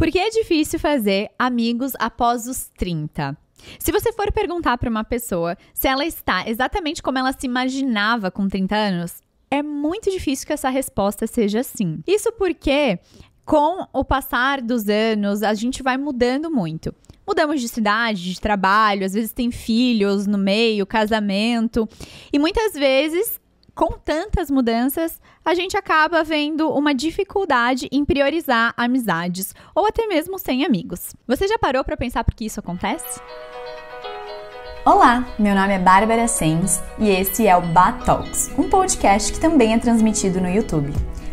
Por que é difícil fazer amigos após os 30? Se você for perguntar para uma pessoa se ela está exatamente como ela se imaginava com 30 anos, é muito difícil que essa resposta seja sim. Isso porque, com o passar dos anos, a gente vai mudando muito. Mudamos de cidade, de trabalho, às vezes tem filhos no meio, casamento. E muitas vezes com tantas mudanças, a gente acaba vendo uma dificuldade em priorizar amizades ou até mesmo sem amigos. Você já parou para pensar por que isso acontece? Olá, meu nome é Bárbara Sens e este é o Batox, Talks, um podcast que também é transmitido no YouTube.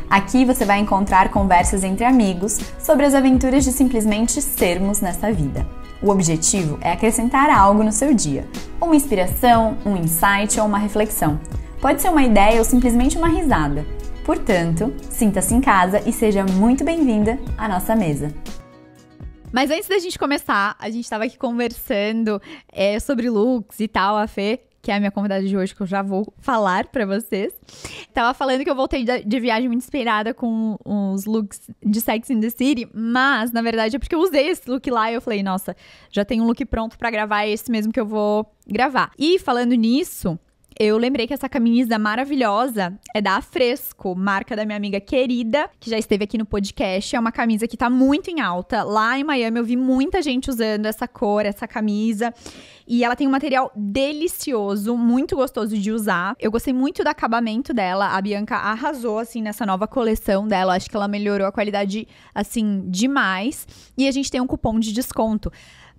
Aqui você vai encontrar conversas entre amigos sobre as aventuras de simplesmente sermos nessa vida. O objetivo é acrescentar algo no seu dia, uma inspiração, um insight ou uma reflexão Pode ser uma ideia ou simplesmente uma risada. Portanto, sinta-se em casa e seja muito bem-vinda à nossa mesa. Mas antes da gente começar, a gente estava aqui conversando é, sobre looks e tal, a Fê, que é a minha convidada de hoje, que eu já vou falar para vocês. Tava falando que eu voltei de viagem muito inspirada com os looks de Sex in the City, mas na verdade é porque eu usei esse look lá e eu falei, nossa, já tem um look pronto para gravar, é esse mesmo que eu vou gravar. E falando nisso, eu lembrei que essa camisa maravilhosa é da Afresco, marca da minha amiga querida, que já esteve aqui no podcast. É uma camisa que tá muito em alta. Lá em Miami eu vi muita gente usando essa cor, essa camisa. E ela tem um material delicioso, muito gostoso de usar. Eu gostei muito do acabamento dela. A Bianca arrasou, assim, nessa nova coleção dela. Acho que ela melhorou a qualidade, assim, demais. E a gente tem um cupom de desconto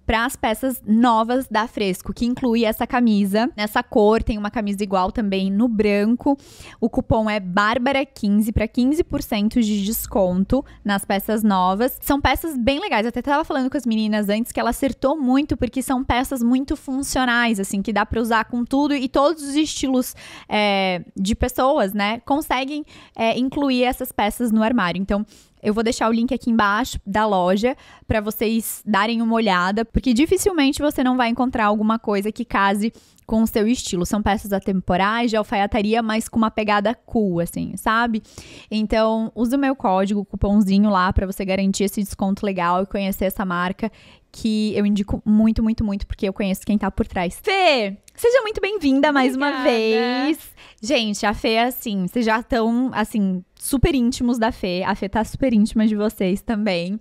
para as peças novas da Fresco, que inclui essa camisa nessa cor, tem uma camisa igual também no branco. O cupom é Bárbara15 para 15% de desconto nas peças novas. São peças bem legais. Eu até estava falando com as meninas antes que ela acertou muito porque são peças muito funcionais, assim, que dá para usar com tudo e todos os estilos é, de pessoas, né, conseguem é, incluir essas peças no armário. Então, eu vou deixar o link aqui embaixo da loja para vocês darem uma olhada, porque dificilmente você não vai encontrar alguma coisa que case com o seu estilo. São peças atemporais, de alfaiataria, mas com uma pegada cool, assim, sabe? Então, use o meu código, o cupomzinho lá para você garantir esse desconto legal e conhecer essa marca que eu indico muito, muito, muito, porque eu conheço quem tá por trás. Fê, seja muito bem-vinda mais uma vez. Gente, a Fê, é assim, vocês já estão, assim, super íntimos da Fê. A Fê tá super íntima de vocês também.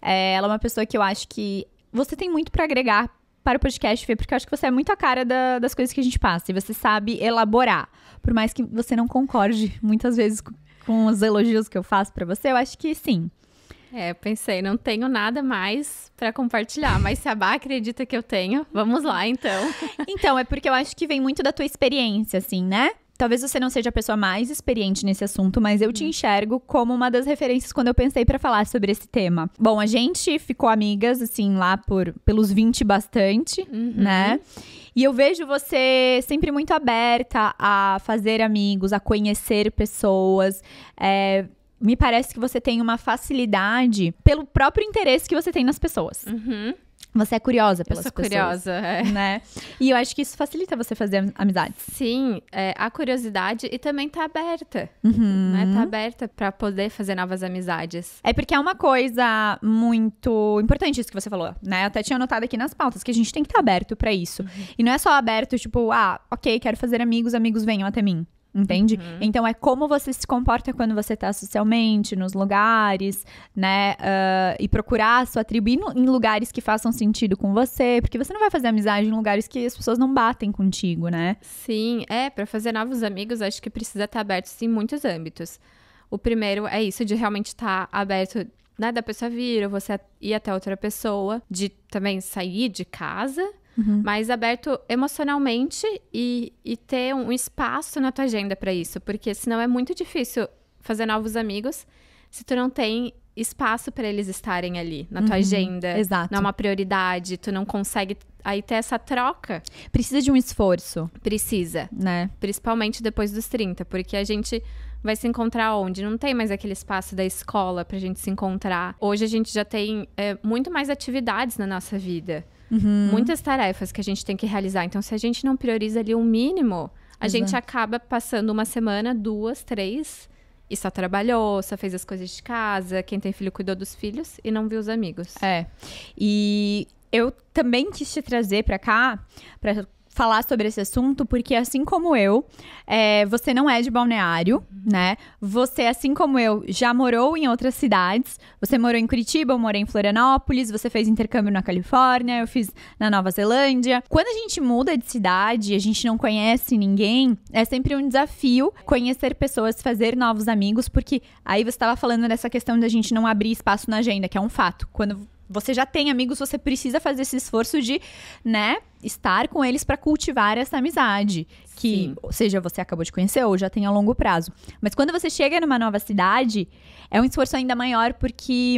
É, ela é uma pessoa que eu acho que você tem muito para agregar para o podcast, Fê, porque eu acho que você é muito a cara da, das coisas que a gente passa e você sabe elaborar. Por mais que você não concorde muitas vezes com, com os elogios que eu faço para você, eu acho que sim. É, eu pensei, não tenho nada mais para compartilhar, mas se a Bá acredita que eu tenho, vamos lá então. então, é porque eu acho que vem muito da tua experiência, assim, né? Talvez você não seja a pessoa mais experiente nesse assunto, mas eu te hum. enxergo como uma das referências quando eu pensei para falar sobre esse tema. Bom, a gente ficou amigas, assim, lá por pelos 20 bastante, uhum. né? E eu vejo você sempre muito aberta a fazer amigos, a conhecer pessoas. É, me parece que você tem uma facilidade pelo próprio interesse que você tem nas pessoas. Uhum. Você é curiosa pelas eu sou pessoas. curiosa, é. Né? E eu acho que isso facilita você fazer amizades. Sim, é, a curiosidade e também tá aberta. Uhum. Né? Tá aberta para poder fazer novas amizades. É porque é uma coisa muito importante isso que você falou, né? Eu até tinha anotado aqui nas pautas que a gente tem que estar tá aberto para isso. Uhum. E não é só aberto, tipo, ah, ok, quero fazer amigos, amigos venham até mim. Uhum. Entende? Uhum. Então é como você se comporta quando você está socialmente, nos lugares, né? Uh, e procurar a sua tribo no, em lugares que façam sentido com você, porque você não vai fazer amizade em lugares que as pessoas não batem contigo, né? Sim, é, para fazer novos amigos, acho que precisa estar tá aberto em muitos âmbitos. O primeiro é isso de realmente estar tá aberto né, da pessoa vir, ou você ir até outra pessoa, de também sair de casa uhum. mas aberto emocionalmente e, e ter um espaço na tua agenda para isso, porque senão é muito difícil fazer novos amigos se tu não tem espaço para eles estarem ali na tua uhum, agenda. Exato. Não é uma prioridade, tu não consegue aí ter essa troca. Precisa de um esforço. Precisa, né? Principalmente depois dos 30, porque a gente vai se encontrar onde? Não tem mais aquele espaço da escola pra gente se encontrar. Hoje a gente já tem é, muito mais atividades na nossa vida uhum. muitas tarefas que a gente tem que realizar. Então, se a gente não prioriza ali um mínimo, a Exato. gente acaba passando uma semana, duas, três, e só trabalhou, só fez as coisas de casa. Quem tem filho cuidou dos filhos e não viu os amigos. É. E eu também quis te trazer para cá para falar sobre esse assunto, porque assim como eu, é, você não é de balneário, né? Você, assim como eu, já morou em outras cidades. Você morou em Curitiba, eu morei em Florianópolis, você fez intercâmbio na Califórnia, eu fiz na Nova Zelândia. Quando a gente muda de cidade, a gente não conhece ninguém, é sempre um desafio conhecer pessoas, fazer novos amigos, porque aí você estava falando nessa questão da gente não abrir espaço na agenda, que é um fato. Quando você já tem amigos, você precisa fazer esse esforço de, né, estar com eles para cultivar essa amizade, que Sim. seja você acabou de conhecer ou já tem a longo prazo. Mas quando você chega numa nova cidade, é um esforço ainda maior porque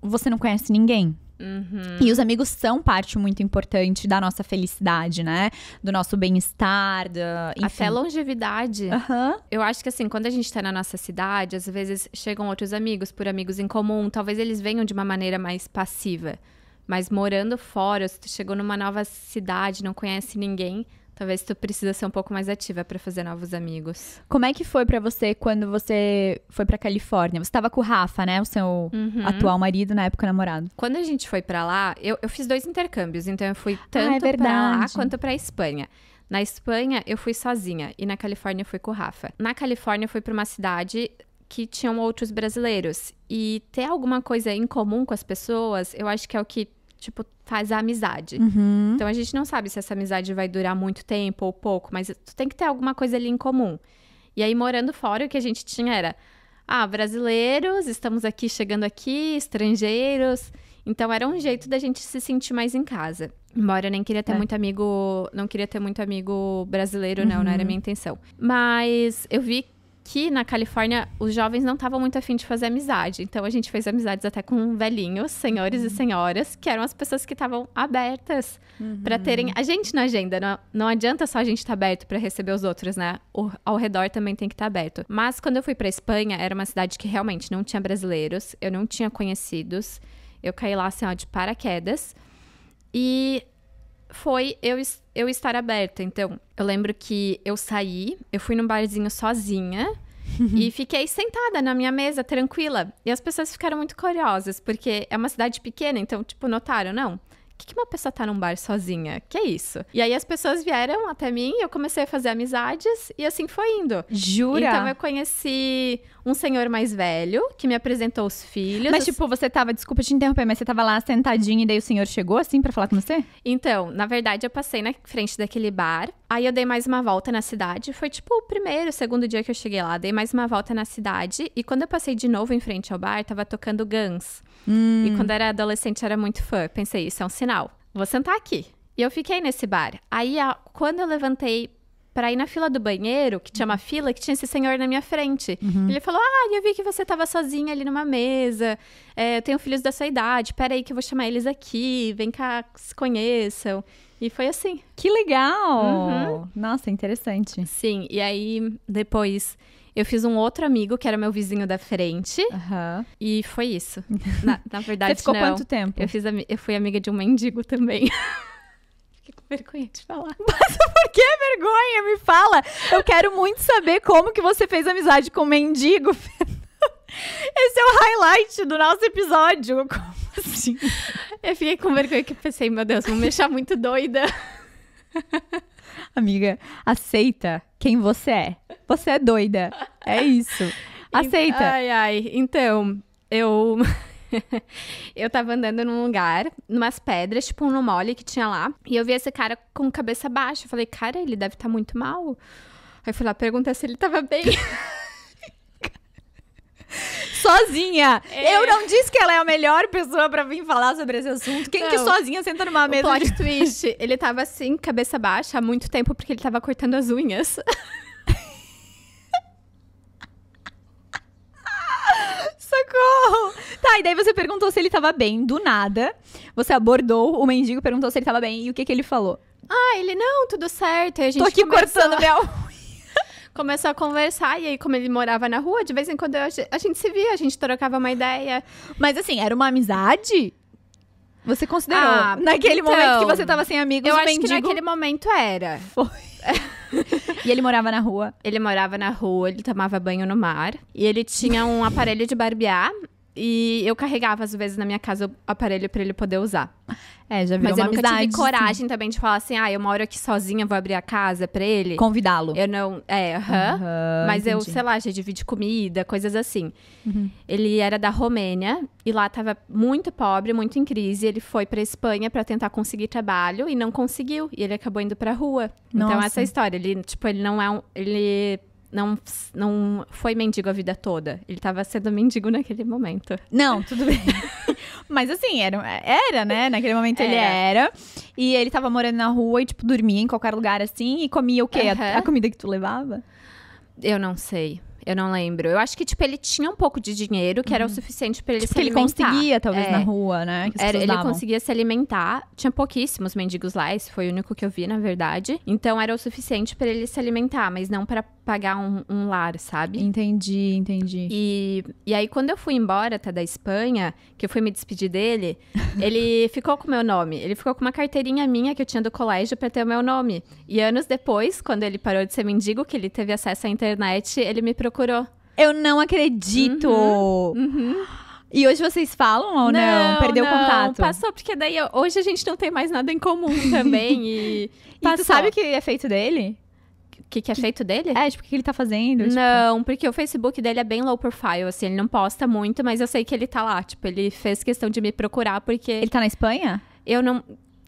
você não conhece ninguém. Uhum. E os amigos são parte muito importante da nossa felicidade, né? Do nosso bem-estar, da... até longevidade. Uhum. Eu acho que assim, quando a gente tá na nossa cidade, às vezes chegam outros amigos por amigos em comum, talvez eles venham de uma maneira mais passiva. Mas morando fora, se tu chegou numa nova cidade, não conhece ninguém, Talvez tu precisa ser um pouco mais ativa para fazer novos amigos. Como é que foi para você quando você foi para Califórnia? Você tava com o Rafa, né? O seu uhum. atual marido, na época namorado. Quando a gente foi para lá, eu, eu fiz dois intercâmbios. Então eu fui tanto ah, é pra lá quanto pra Espanha. Na Espanha, eu fui sozinha. E na Califórnia, eu fui com o Rafa. Na Califórnia, eu fui pra uma cidade que tinham outros brasileiros. E ter alguma coisa em comum com as pessoas, eu acho que é o que tipo, faz a amizade. Uhum. Então a gente não sabe se essa amizade vai durar muito tempo ou pouco, mas tu tem que ter alguma coisa ali em comum. E aí, morando fora, o que a gente tinha era: ah, brasileiros, estamos aqui chegando aqui, estrangeiros. Então era um jeito da gente se sentir mais em casa. Embora eu nem queria ter é. muito amigo, não queria ter muito amigo brasileiro, não, uhum. não era a uhum. minha intenção. Mas eu vi que na Califórnia os jovens não estavam muito afim de fazer amizade. Então a gente fez amizades até com velhinhos, senhores uhum. e senhoras, que eram as pessoas que estavam abertas uhum. para terem a gente na agenda. Não, não adianta só a gente estar tá aberto para receber os outros, né? O, ao redor também tem que estar tá aberto. Mas quando eu fui para Espanha, era uma cidade que realmente não tinha brasileiros, eu não tinha conhecidos. Eu caí lá assim, ó, de paraquedas. E foi eu, eu estar aberta. Então, eu lembro que eu saí, eu fui num barzinho sozinha. e fiquei sentada na minha mesa, tranquila. E as pessoas ficaram muito curiosas, porque é uma cidade pequena, então, tipo, notaram, não que, que uma pessoa tá num bar sozinha? Que é isso? E aí as pessoas vieram até mim, eu comecei a fazer amizades e assim foi indo. Jura? Então eu conheci um senhor mais velho que me apresentou os filhos. Mas, tipo, você tava, desculpa te interromper, mas você tava lá sentadinha e daí o senhor chegou assim para falar com você? Então, na verdade, eu passei na frente daquele bar. Aí eu dei mais uma volta na cidade. Foi tipo o primeiro, segundo dia que eu cheguei lá. Dei mais uma volta na cidade. E quando eu passei de novo em frente ao bar, tava tocando Guns. Hum. E quando era adolescente era muito fã. Pensei, isso é um sinal. Vou sentar aqui. E eu fiquei nesse bar. Aí, a, quando eu levantei para ir na fila do banheiro, que tinha uma fila que tinha esse senhor na minha frente. Uhum. Ele falou: Ah, eu vi que você estava sozinha ali numa mesa. É, eu tenho filhos da sua idade. Pera aí que eu vou chamar eles aqui. Vem cá, se conheçam. E foi assim. Que legal! Uhum. Nossa, interessante. Sim, e aí depois eu fiz um outro amigo, que era meu vizinho da frente. Uhum. E foi isso. Na, na verdade, Você ficou não. quanto tempo? Eu, fiz, eu fui amiga de um mendigo também. Fiquei com vergonha de falar. Mas por que vergonha? Me fala! Eu quero muito saber como que você fez amizade com o mendigo. Esse é o highlight do nosso episódio. Como assim? Eu fiquei com vergonha que pensei, meu Deus, vou me deixar muito doida. Amiga, aceita quem você é. Você é doida. É isso. Aceita. Ai, ai. Então, eu. eu tava andando num lugar, numas pedras, tipo um mole que tinha lá. E eu vi esse cara com cabeça baixa. Eu falei, cara, ele deve estar tá muito mal. Aí eu fui lá perguntar se ele tava bem. sozinha. É. Eu não disse que ela é a melhor pessoa para vir falar sobre esse assunto. Quem não. que sozinha senta numa mesa? O plot de... twist. Ele tava assim, cabeça baixa, há muito tempo, porque ele tava cortando as unhas. Socorro! Tá, e daí você perguntou se ele tava bem, do nada. Você abordou o mendigo, perguntou se ele tava bem, e o que que ele falou? Ah, ele, não, tudo certo. E a gente Tô aqui começou... cortando meu começou a conversar, e aí, como ele morava na rua, de vez em quando eu, a gente se via, a gente trocava uma ideia. Mas assim, era uma amizade? Você considerou? Ah, naquele então, momento que você tava sem amigos, eu acho mendigo... que naquele momento era. Foi. e ele morava na rua? Ele morava na rua, ele tomava banho no mar. E ele tinha um aparelho de barbear. E eu carregava, às vezes, na minha casa o aparelho para ele poder usar. É, já virou Mas eu nunca tive coragem sim. também de falar assim, ah, eu moro aqui sozinha, vou abrir a casa para ele. Convidá-lo. Eu não... É, aham. Uh -huh, uh -huh, mas entendi. eu, sei lá, já divide comida, coisas assim. Uhum. Ele era da Romênia e lá tava muito pobre, muito em crise. Ele foi pra Espanha para tentar conseguir trabalho e não conseguiu. E ele acabou indo pra rua. Nossa. Então, essa é a história. Ele, tipo, ele não é um... Ele não, não foi mendigo a vida toda. Ele estava sendo mendigo naquele momento. Não, tudo bem. Mas assim, era, era, né? Naquele momento era. ele era. E ele estava morando na rua e, tipo, dormia em qualquer lugar assim e comia o quê? Uhum. A, a comida que tu levava? Eu não sei. Eu não lembro. Eu acho que, tipo, ele tinha um pouco de dinheiro que uhum. era o uhum. suficiente para ele tipo se alimentar. ele conseguia, talvez, é. na rua, né? Era, ele davam. conseguia se alimentar. Tinha pouquíssimos mendigos lá, esse foi o único que eu vi, na verdade. Então era o suficiente para ele se alimentar, mas não para pagar um, um, lar, sabe? Entendi, entendi. E, e aí, quando eu fui embora, até tá, da Espanha, que eu fui me despedir dele, ele ficou com o meu nome. Ele ficou com uma carteirinha minha que eu tinha do colégio para ter o meu nome. E anos depois, quando ele parou de ser mendigo, que ele teve acesso à internet, ele me procurou procurou. Eu não acredito! Uhum, uhum. E hoje vocês falam ou não? não? Perdeu não, contato? Passou, porque daí hoje a gente não tem mais nada em comum também. E, e tu sabe o que é feito dele? O que, que é feito dele? É, tipo, o que ele tá fazendo? Tipo... Não, porque o Facebook dele é bem low profile, assim, ele não posta muito, mas eu sei que ele tá lá. Tipo, ele fez questão de me procurar porque. Ele tá na Espanha? Eu não.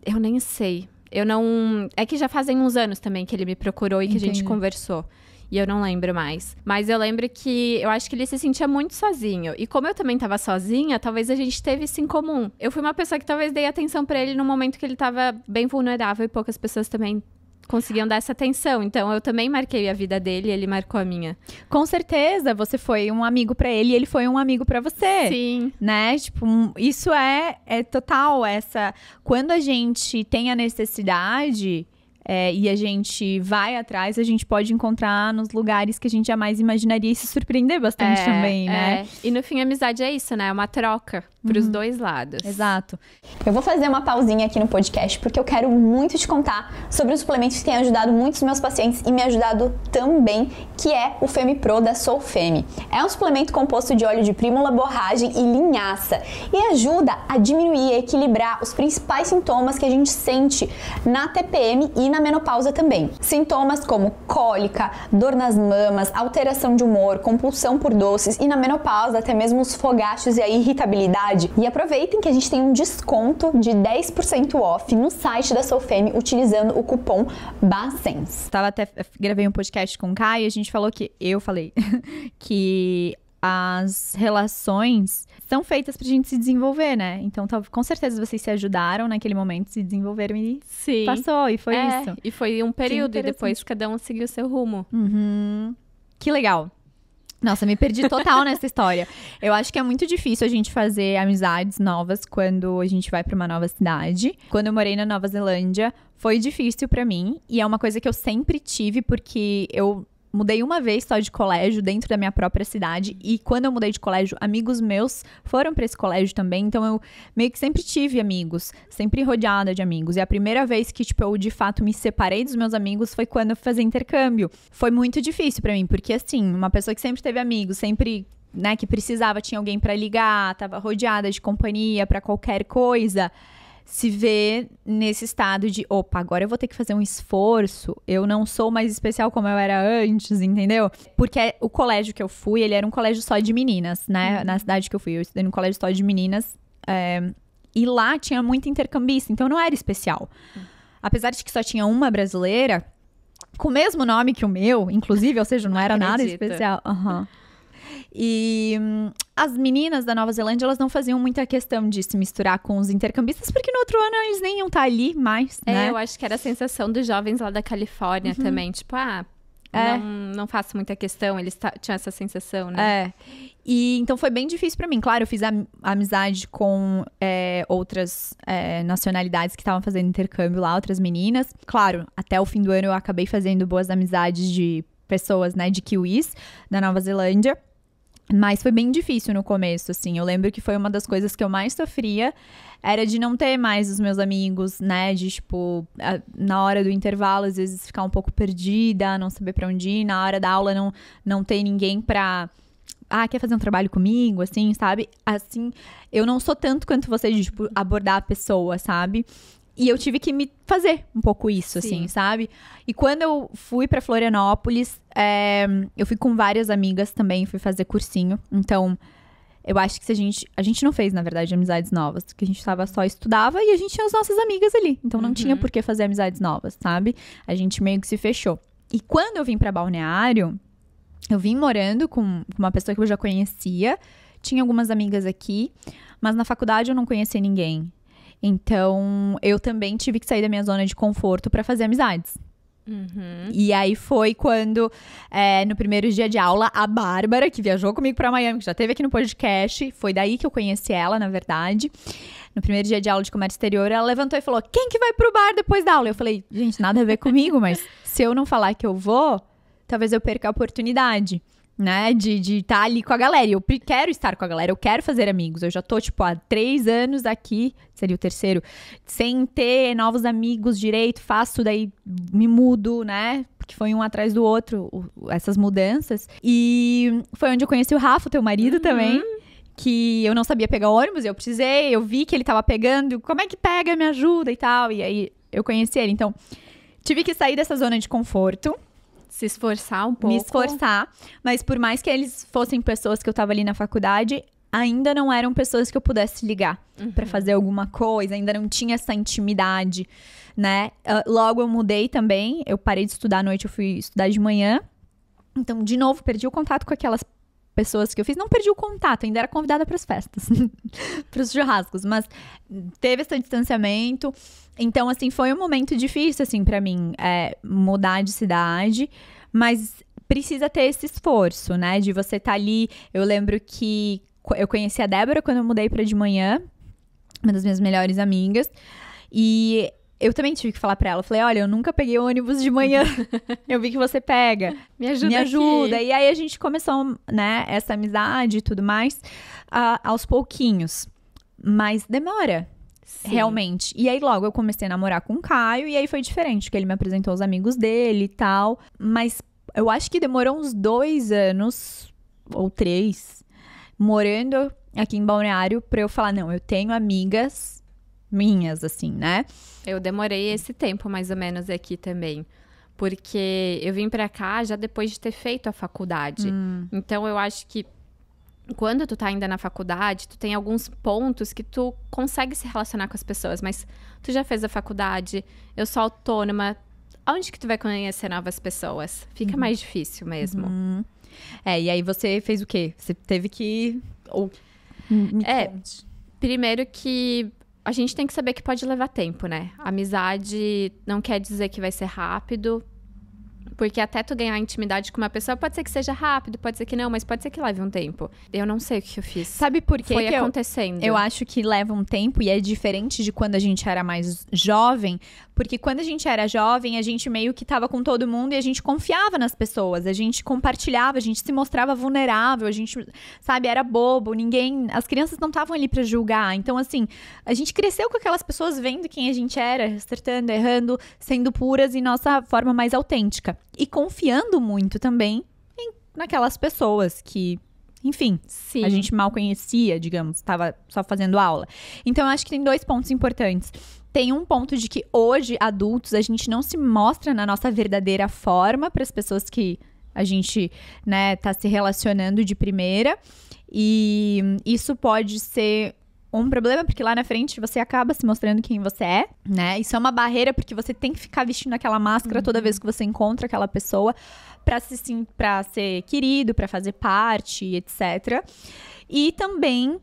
Eu nem sei. Eu não. É que já fazem uns anos também que ele me procurou e Entendi. que a gente conversou e eu não lembro mais. Mas eu lembro que eu acho que ele se sentia muito sozinho. E como eu também tava sozinha, talvez a gente teve isso em comum. Eu fui uma pessoa que talvez dei atenção para ele no momento que ele tava bem vulnerável e poucas pessoas também conseguiam dar essa atenção. Então eu também marquei a vida dele, e ele marcou a minha. Com certeza, você foi um amigo para ele, e ele foi um amigo para você. Sim. Né? Tipo, isso é é total essa quando a gente tem a necessidade, é, e a gente vai atrás, a gente pode encontrar nos lugares que a gente jamais imaginaria e se surpreender bastante é, também, né? É. E no fim, a amizade é isso, né? É uma troca para os uhum. dois lados. Exato. Eu vou fazer uma pausinha aqui no podcast porque eu quero muito te contar sobre um suplemento que tem ajudado muitos meus pacientes e me ajudado também, que é o Pro da Solfeme. É um suplemento composto de óleo de prímula, borragem e linhaça e ajuda a diminuir e equilibrar os principais sintomas que a gente sente na TPM e na menopausa também. Sintomas como cólica, dor nas mamas, alteração de humor, compulsão por doces e na menopausa até mesmo os fogachos e a irritabilidade e aproveitem que a gente tem um desconto de 10% off no site da Solfeme utilizando o cupom BACENS. Tava até eh, gravei um podcast com o Kai e a gente falou que eu falei que as relações são feitas pra gente se desenvolver, né? Então, tá, com certeza vocês se ajudaram naquele momento, se desenvolveram e Sim. passou, e foi é, isso. E foi um período, e depois cada um seguiu seu rumo. Uhum. Que legal. Nossa, me perdi total nessa história. Eu acho que é muito difícil a gente fazer amizades novas quando a gente vai para uma nova cidade. Quando eu morei na Nova Zelândia, foi difícil para mim e é uma coisa que eu sempre tive porque eu mudei uma vez só de colégio dentro da minha própria cidade. E quando eu mudei de colégio, amigos meus foram para esse colégio também. Então eu meio que sempre tive amigos, sempre rodeada de amigos. E a primeira vez que, tipo, eu de fato me separei dos meus amigos foi quando eu fazer intercâmbio. Foi muito difícil para mim, porque assim, uma pessoa que sempre teve amigos, sempre né, que precisava, tinha alguém para ligar, estava rodeada de companhia para qualquer coisa se vê nesse estado de, opa, agora eu vou ter que fazer um esforço, eu não sou mais especial como eu era antes, entendeu? Porque é, o colégio que eu fui, ele era um colégio só de meninas, né? Uhum. Na cidade que eu fui, eu estudei num colégio só de meninas. É, e lá tinha muito intercambista, então não era especial. Uhum. Apesar de que só tinha uma brasileira, com o mesmo nome que o meu, inclusive, ou seja, não era nada especial. Uhum. E hum, as meninas da Nova Zelândia, elas não faziam muita questão de se misturar com os intercambistas, porque no outro ano eles nem iam estar tá ali mais, é, né? eu acho que era a sensação dos jovens lá da Califórnia uhum. também. Tipo, ah, é. não, não faço muita questão, eles tinham essa sensação, né? É. E então foi bem difícil para mim. Claro, eu fiz a amizade com é, outras é, nacionalidades que estavam fazendo intercâmbio lá, outras meninas. Claro, até o fim do ano eu acabei fazendo boas amizades de pessoas, né, de kiwis da Nova Zelândia. Mas foi bem difícil no começo, assim. Eu lembro que foi uma das coisas que eu mais sofria era de não ter mais os meus amigos, né? De tipo, a, na hora do intervalo, às vezes ficar um pouco perdida, não saber para onde ir, na hora da aula não, não ter ninguém pra. Ah, quer fazer um trabalho comigo, assim, sabe? Assim, eu não sou tanto quanto você de, tipo, abordar a pessoa, sabe? E eu tive que me fazer um pouco isso, assim, Sim. assim, sabe? E quando eu fui para Florianópolis, é, eu fui com várias amigas também, fui fazer cursinho. Então, eu acho que se a gente. A gente não fez, na verdade, amizades novas, porque a gente tava só estudava e a gente tinha as nossas amigas ali. Então não uhum. tinha por que fazer amizades novas, sabe? A gente meio que se fechou. E quando eu vim para Balneário, eu vim morando com uma pessoa que eu já conhecia. Tinha algumas amigas aqui, mas na faculdade eu não conhecia ninguém. Então, eu também tive que sair da minha zona de conforto para fazer amizades. Uhum. E aí foi quando, é, no primeiro dia de aula, a Bárbara, que viajou comigo para Miami, que já teve aqui no podcast, foi daí que eu conheci ela, na verdade. No primeiro dia de aula de comércio exterior, ela levantou e falou: Quem que vai pro bar depois da aula? Eu falei: Gente, nada a ver comigo, mas se eu não falar que eu vou, talvez eu perca a oportunidade né? De estar tá ali com a galera. eu quero estar com a galera, eu quero fazer amigos. Eu já tô, tipo, há três anos aqui, seria o terceiro, sem ter novos amigos direito, faço, daí me mudo, né? Porque foi um atrás do outro, essas mudanças. E foi onde eu conheci o Rafa, teu marido uhum. também. Que eu não sabia pegar ônibus, eu precisei, eu vi que ele tava pegando, como é que pega, me ajuda e tal. E aí eu conheci ele. Então, tive que sair dessa zona de conforto se esforçar um pouco. Me esforçar. Mas por mais que eles fossem pessoas que eu tava ali na faculdade, ainda não eram pessoas que eu pudesse ligar uhum. para fazer alguma coisa, ainda não tinha essa intimidade, né? Uh, logo eu mudei também, eu parei de estudar à noite, eu fui estudar de manhã. Então, de novo, perdi o contato com aquelas pessoas que eu fiz. Não perdi o contato, ainda era convidada para as festas, para os churrascos, mas teve esse distanciamento. Então, assim, foi um momento difícil, assim, para mim, é, mudar de cidade, mas precisa ter esse esforço, né? De você estar tá ali. Eu lembro que eu conheci a Débora quando eu mudei para de manhã, uma das minhas melhores amigas. E eu também tive que falar para ela. Eu falei, olha, eu nunca peguei ônibus de manhã. eu vi que você pega. Me ajuda. Me ajuda. Aqui. E aí a gente começou, né, essa amizade e tudo mais, aos pouquinhos. Mas demora. Sim. Realmente. E aí logo eu comecei a namorar com o Caio e aí foi diferente, porque ele me apresentou os amigos dele e tal. Mas eu acho que demorou uns dois anos ou três morando aqui em Balneário pra eu falar, não, eu tenho amigas minhas, assim, né? Eu demorei esse tempo mais ou menos aqui também. Porque eu vim para cá já depois de ter feito a faculdade. Hum. Então eu acho que quando tu tá ainda na faculdade, tu tem alguns pontos que tu consegue se relacionar com as pessoas, mas tu já fez a faculdade, eu sou autônoma. Onde que tu vai conhecer novas pessoas? Fica uhum. mais difícil mesmo. Uhum. É, e aí você fez o quê? Você teve que. Ou... Me é, conte. primeiro que a gente tem que saber que pode levar tempo, né? Amizade não quer dizer que vai ser rápido. Porque até tu ganhar intimidade com uma pessoa, pode ser que seja rápido, pode ser que não, mas pode ser que leve um tempo. Eu não sei o que eu fiz. Sabe por quê? Foi que acontecendo. Eu, eu acho que leva um tempo e é diferente de quando a gente era mais jovem, porque quando a gente era jovem, a gente meio que tava com todo mundo e a gente confiava nas pessoas, a gente compartilhava, a gente se mostrava vulnerável, a gente, sabe, era bobo, ninguém. As crianças não estavam ali para julgar. Então, assim, a gente cresceu com aquelas pessoas vendo quem a gente era, acertando, errando, sendo puras em nossa forma mais autêntica. E confiando muito também em, naquelas pessoas que enfim, Sim. a gente mal conhecia, digamos, estava só fazendo aula. Então, eu acho que tem dois pontos importantes tem um ponto de que hoje, adultos, a gente não se mostra na nossa verdadeira forma para as pessoas que a gente, né, tá se relacionando de primeira. E isso pode ser um problema, porque lá na frente você acaba se mostrando quem você é, né? Isso é uma barreira porque você tem que ficar vestindo aquela máscara uhum. toda vez que você encontra aquela pessoa para se sim, para ser querido, para fazer parte, etc. E também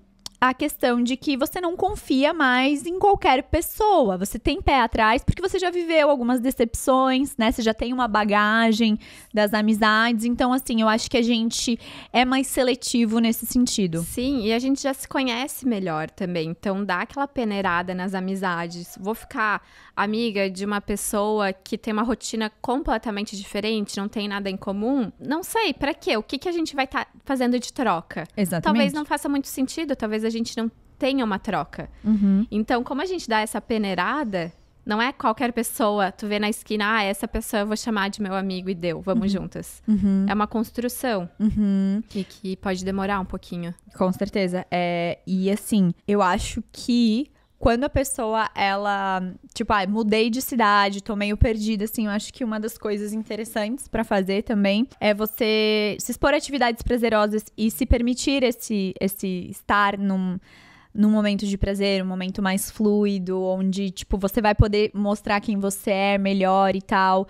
a questão de que você não confia mais em qualquer pessoa. Você tem pé atrás porque você já viveu algumas decepções, né? Você já tem uma bagagem das amizades. Então, assim, eu acho que a gente é mais seletivo nesse sentido. Sim, e a gente já se conhece melhor também. Então, dá aquela peneirada nas amizades. Vou ficar amiga de uma pessoa que tem uma rotina completamente diferente, não tem nada em comum? Não sei, para quê? O que, que a gente vai estar tá fazendo de troca? Exatamente. Talvez não faça muito sentido, talvez a gente não tenha uma troca. Uhum. Então, como a gente dá essa peneirada, não é qualquer pessoa, tu vê na esquina, ah, essa pessoa eu vou chamar de meu amigo e deu, vamos uhum. juntas. Uhum. É uma construção uhum. e que pode demorar um pouquinho. Com certeza. É, e assim, eu acho que quando a pessoa, ela, tipo, ah, mudei de cidade, tô meio perdida, assim, eu acho que uma das coisas interessantes para fazer também é você se expor a atividades prazerosas e se permitir esse, esse estar num num momento de prazer, um momento mais fluido, onde, tipo, você vai poder mostrar quem você é melhor e tal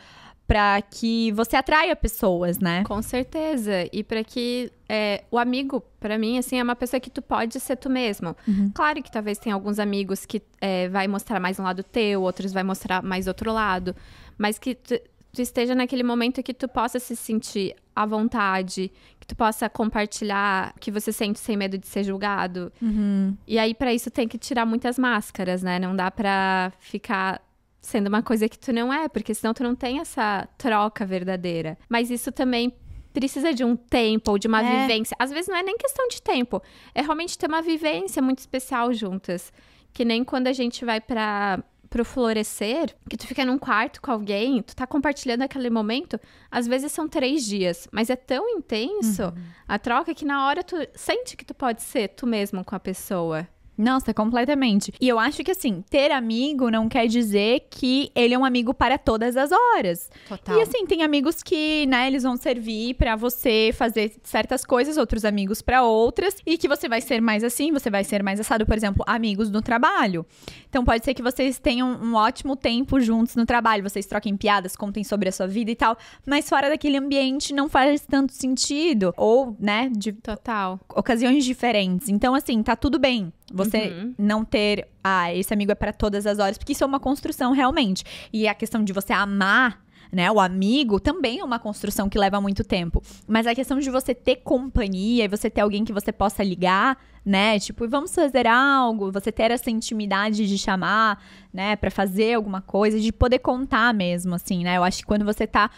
para que você atraia pessoas, né? Com certeza. E para que é, o amigo, para mim, assim, é uma pessoa que tu pode ser tu mesmo. Uhum. Claro que talvez tenha alguns amigos que é, vai mostrar mais um lado teu, outros vai mostrar mais outro lado. Mas que tu, tu esteja naquele momento que tu possa se sentir à vontade, que tu possa compartilhar o que você sente sem medo de ser julgado. Uhum. E aí, para isso, tem que tirar muitas máscaras, né? Não dá pra ficar sendo uma coisa que tu não é, porque senão tu não tem essa troca verdadeira. Mas isso também precisa de um tempo ou de uma é. vivência. Às vezes não é nem questão de tempo, é realmente ter uma vivência muito especial juntas. Que nem quando a gente vai para pro florescer, que tu fica num quarto com alguém, tu tá compartilhando aquele momento, às vezes são três dias, mas é tão intenso uhum. a troca que na hora tu sente que tu pode ser tu mesmo com a pessoa. Nossa, completamente. E eu acho que assim, ter amigo não quer dizer que ele é um amigo para todas as horas. Total. E assim, tem amigos que, né, eles vão servir para você fazer certas coisas, outros amigos para outras, e que você vai ser mais assim, você vai ser mais assado, por exemplo, amigos no trabalho. Então pode ser que vocês tenham um ótimo tempo juntos no trabalho, vocês troquem piadas, contem sobre a sua vida e tal, mas fora daquele ambiente não faz tanto sentido, ou, né, de total, ocasiões diferentes. Então assim, tá tudo bem. Você uhum. não ter, ah, esse amigo é para todas as horas, porque isso é uma construção realmente. E a questão de você amar né? O amigo também é uma construção que leva muito tempo. Mas a questão de você ter companhia e você ter alguém que você possa ligar, né? Tipo, vamos fazer algo, você ter essa intimidade de chamar, né, para fazer alguma coisa, de poder contar mesmo, assim, né? Eu acho que quando você tá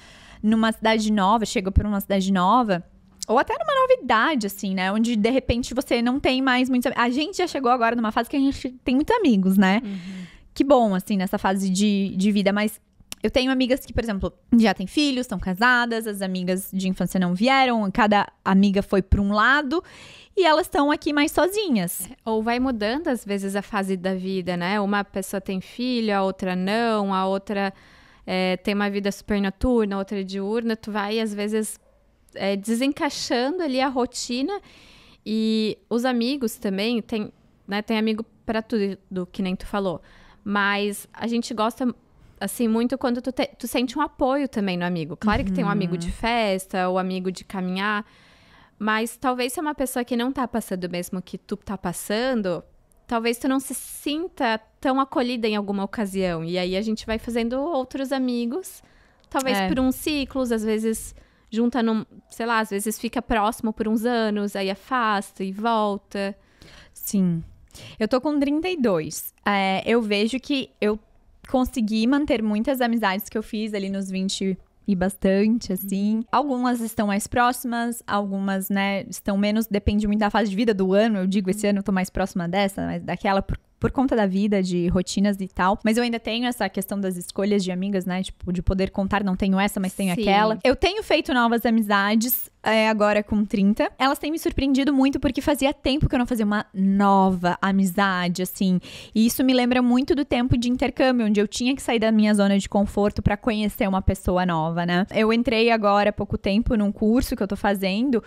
numa cidade nova, chega para uma cidade nova, ou até numa novidade, assim, né? Onde de repente você não tem mais muitos. A gente já chegou agora numa fase que a gente tem muitos amigos, né? Uhum. Que bom, assim, nessa fase de, de vida, mas. Eu tenho amigas que, por exemplo, já têm filhos, estão casadas, as amigas de infância não vieram, cada amiga foi para um lado e elas estão aqui mais sozinhas. É, ou vai mudando às vezes a fase da vida, né? Uma pessoa tem filho, a outra não, a outra é, tem uma vida super noturna, outra diurna, tu vai às vezes é, desencaixando ali a rotina. E os amigos também, tem, né, tem amigo para tudo, que nem tu falou. Mas a gente gosta, assim, muito quando tu, te, tu sente um apoio também no amigo. Claro uhum. que tem um uhum. amigo de festa, o amigo de caminhar. Mas talvez se é uma pessoa que não tá passando o mesmo que tu tá passando, talvez tu não se sinta tão acolhida em alguma ocasião. E aí a gente vai fazendo outros amigos, talvez é. por uns ciclos, às vezes junta num, sei lá, às vezes fica próximo por uns anos, aí afasta e volta. Sim. Eu tô com 32. É, eu vejo que eu consegui manter muitas amizades que eu fiz ali nos 20 e bastante, assim. Uhum. Algumas estão mais próximas, algumas, né, estão menos, depende muito da fase de vida do ano. Eu digo, esse uhum. ano eu tô mais próxima dessa, mas daquela por por conta da vida, de rotinas e tal. Mas eu ainda tenho essa questão das escolhas de amigas, né? Tipo, de poder contar, não tenho essa, mas tenho Sim. aquela. Eu tenho feito novas amizades. É, agora com 30. Elas têm me surpreendido muito porque fazia tempo que eu não fazia uma nova amizade, assim. E isso me lembra muito do tempo de intercâmbio, onde eu tinha que sair da minha zona de conforto para conhecer uma pessoa nova, né? Eu entrei agora há pouco tempo num curso que eu tô fazendo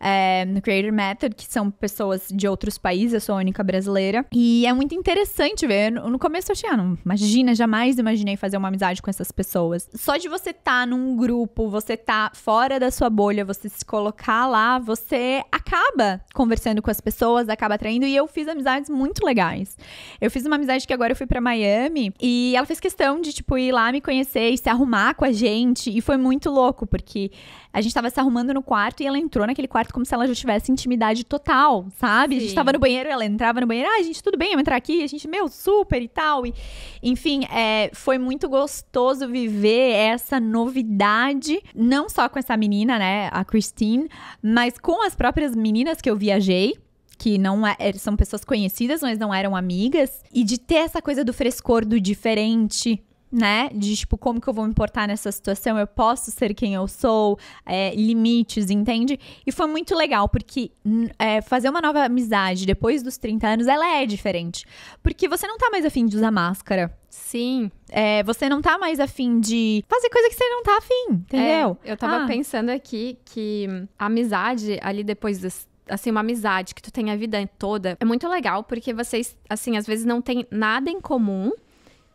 é, no Creator Method, que são pessoas de outros países, eu sou a única brasileira. E é muito interessante ver. No começo eu achei, ah, não, imagina, jamais imaginei fazer uma amizade com essas pessoas. Só de você estar tá num grupo, você tá fora da sua bolha, você se colocar lá, você acaba conversando com as pessoas, acaba atraindo. E eu fiz amizades muito legais. Eu fiz uma amizade que agora eu fui para Miami e ela fez questão de, tipo, ir lá me conhecer e se arrumar com a gente. E foi muito louco, porque a gente tava se arrumando no quarto e ela entrou naquele quarto como se ela já tivesse intimidade total, sabe? Sim. A gente tava no banheiro, ela entrava no banheiro, ah, gente, tudo bem, eu entrar aqui, a gente, meu, super e tal. E, enfim, é, foi muito gostoso viver essa novidade, não só com essa menina, né, a Christine, mas com as próprias meninas que eu viajei que não é, é são pessoas conhecidas, mas não eram amigas, e de ter essa coisa do frescor do diferente, né? De tipo, como que eu vou me portar nessa situação? Eu posso ser quem eu sou, é, limites, entende? E foi muito legal, porque é, fazer uma nova amizade depois dos 30 anos, ela é diferente. Porque você não tá mais afim de usar máscara. Sim. É, você não tá mais afim de fazer coisa que você não tá afim, entendeu? É, eu tava ah. pensando aqui que a amizade ali depois dos assim, uma amizade que tu tem a vida toda, é muito legal, porque vocês, assim, às vezes não tem nada em comum,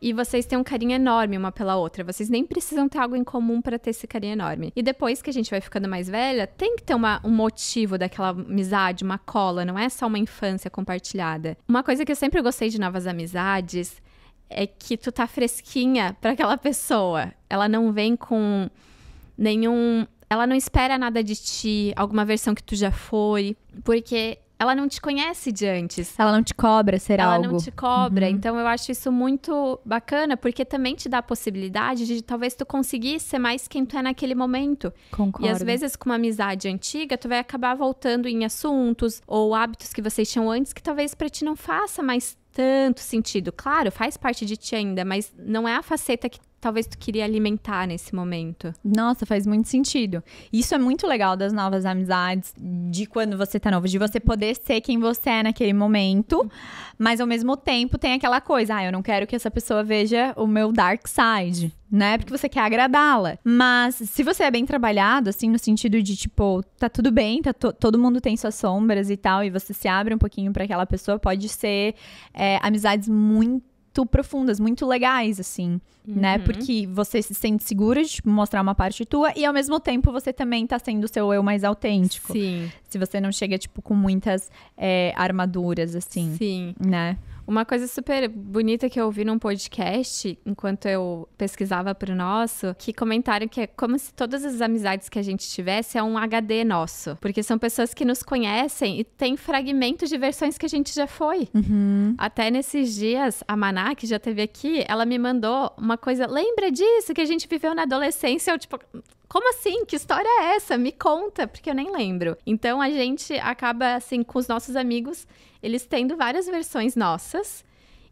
e vocês têm um carinho enorme uma pela outra. Vocês nem precisam ter algo em comum para ter esse carinho enorme. E depois que a gente vai ficando mais velha, tem que ter uma, um motivo daquela amizade, uma cola, não é só uma infância compartilhada. Uma coisa que eu sempre gostei de novas amizades é que tu tá fresquinha para aquela pessoa. Ela não vem com nenhum ela não espera nada de ti, alguma versão que tu já foi, porque ela não te conhece de antes. Ela não te cobra ser ela algo. Ela não te cobra. Uhum. Então eu acho isso muito bacana, porque também te dá a possibilidade de talvez tu conseguir ser mais quem tu é naquele momento. Concordo. E às vezes com uma amizade antiga, tu vai acabar voltando em assuntos ou hábitos que vocês tinham antes que talvez para ti não faça mais tanto sentido. Claro, faz parte de ti ainda, mas não é a faceta que talvez tu queria alimentar nesse momento. Nossa, faz muito sentido. Isso é muito legal das novas amizades, de quando você tá novo, de você poder ser quem você é naquele momento, mas ao mesmo tempo tem aquela coisa, ah, eu não quero que essa pessoa veja o meu dark side né? Porque você quer agradá-la. Mas se você é bem trabalhado, assim, no sentido de, tipo, tá tudo bem, tá to todo mundo tem suas sombras e tal, e você se abre um pouquinho para aquela pessoa, pode ser é, amizades muito muito profundas, muito legais, assim, né? uhum. né? Porque você se sente segura de tipo, mostrar uma parte tua e ao mesmo tempo você também tá sendo o seu eu mais autêntico. Sim. Se você não chega, tipo, com muitas é, armaduras, assim. Sim. Né? Uma coisa super bonita que eu ouvi num podcast, enquanto eu pesquisava pro nosso, que comentaram que é como se todas as amizades que a gente tivesse é um HD nosso. Porque são pessoas que nos conhecem e tem fragmentos de versões que a gente já foi. Uhum. Até nesses dias, a Maná, que já teve aqui, ela me mandou uma coisa. Lembra disso que a gente viveu na adolescência? Eu, tipo, como assim? Que história é essa? Me conta, porque eu nem lembro. Então a gente acaba assim com os nossos amigos eles tendo várias versões nossas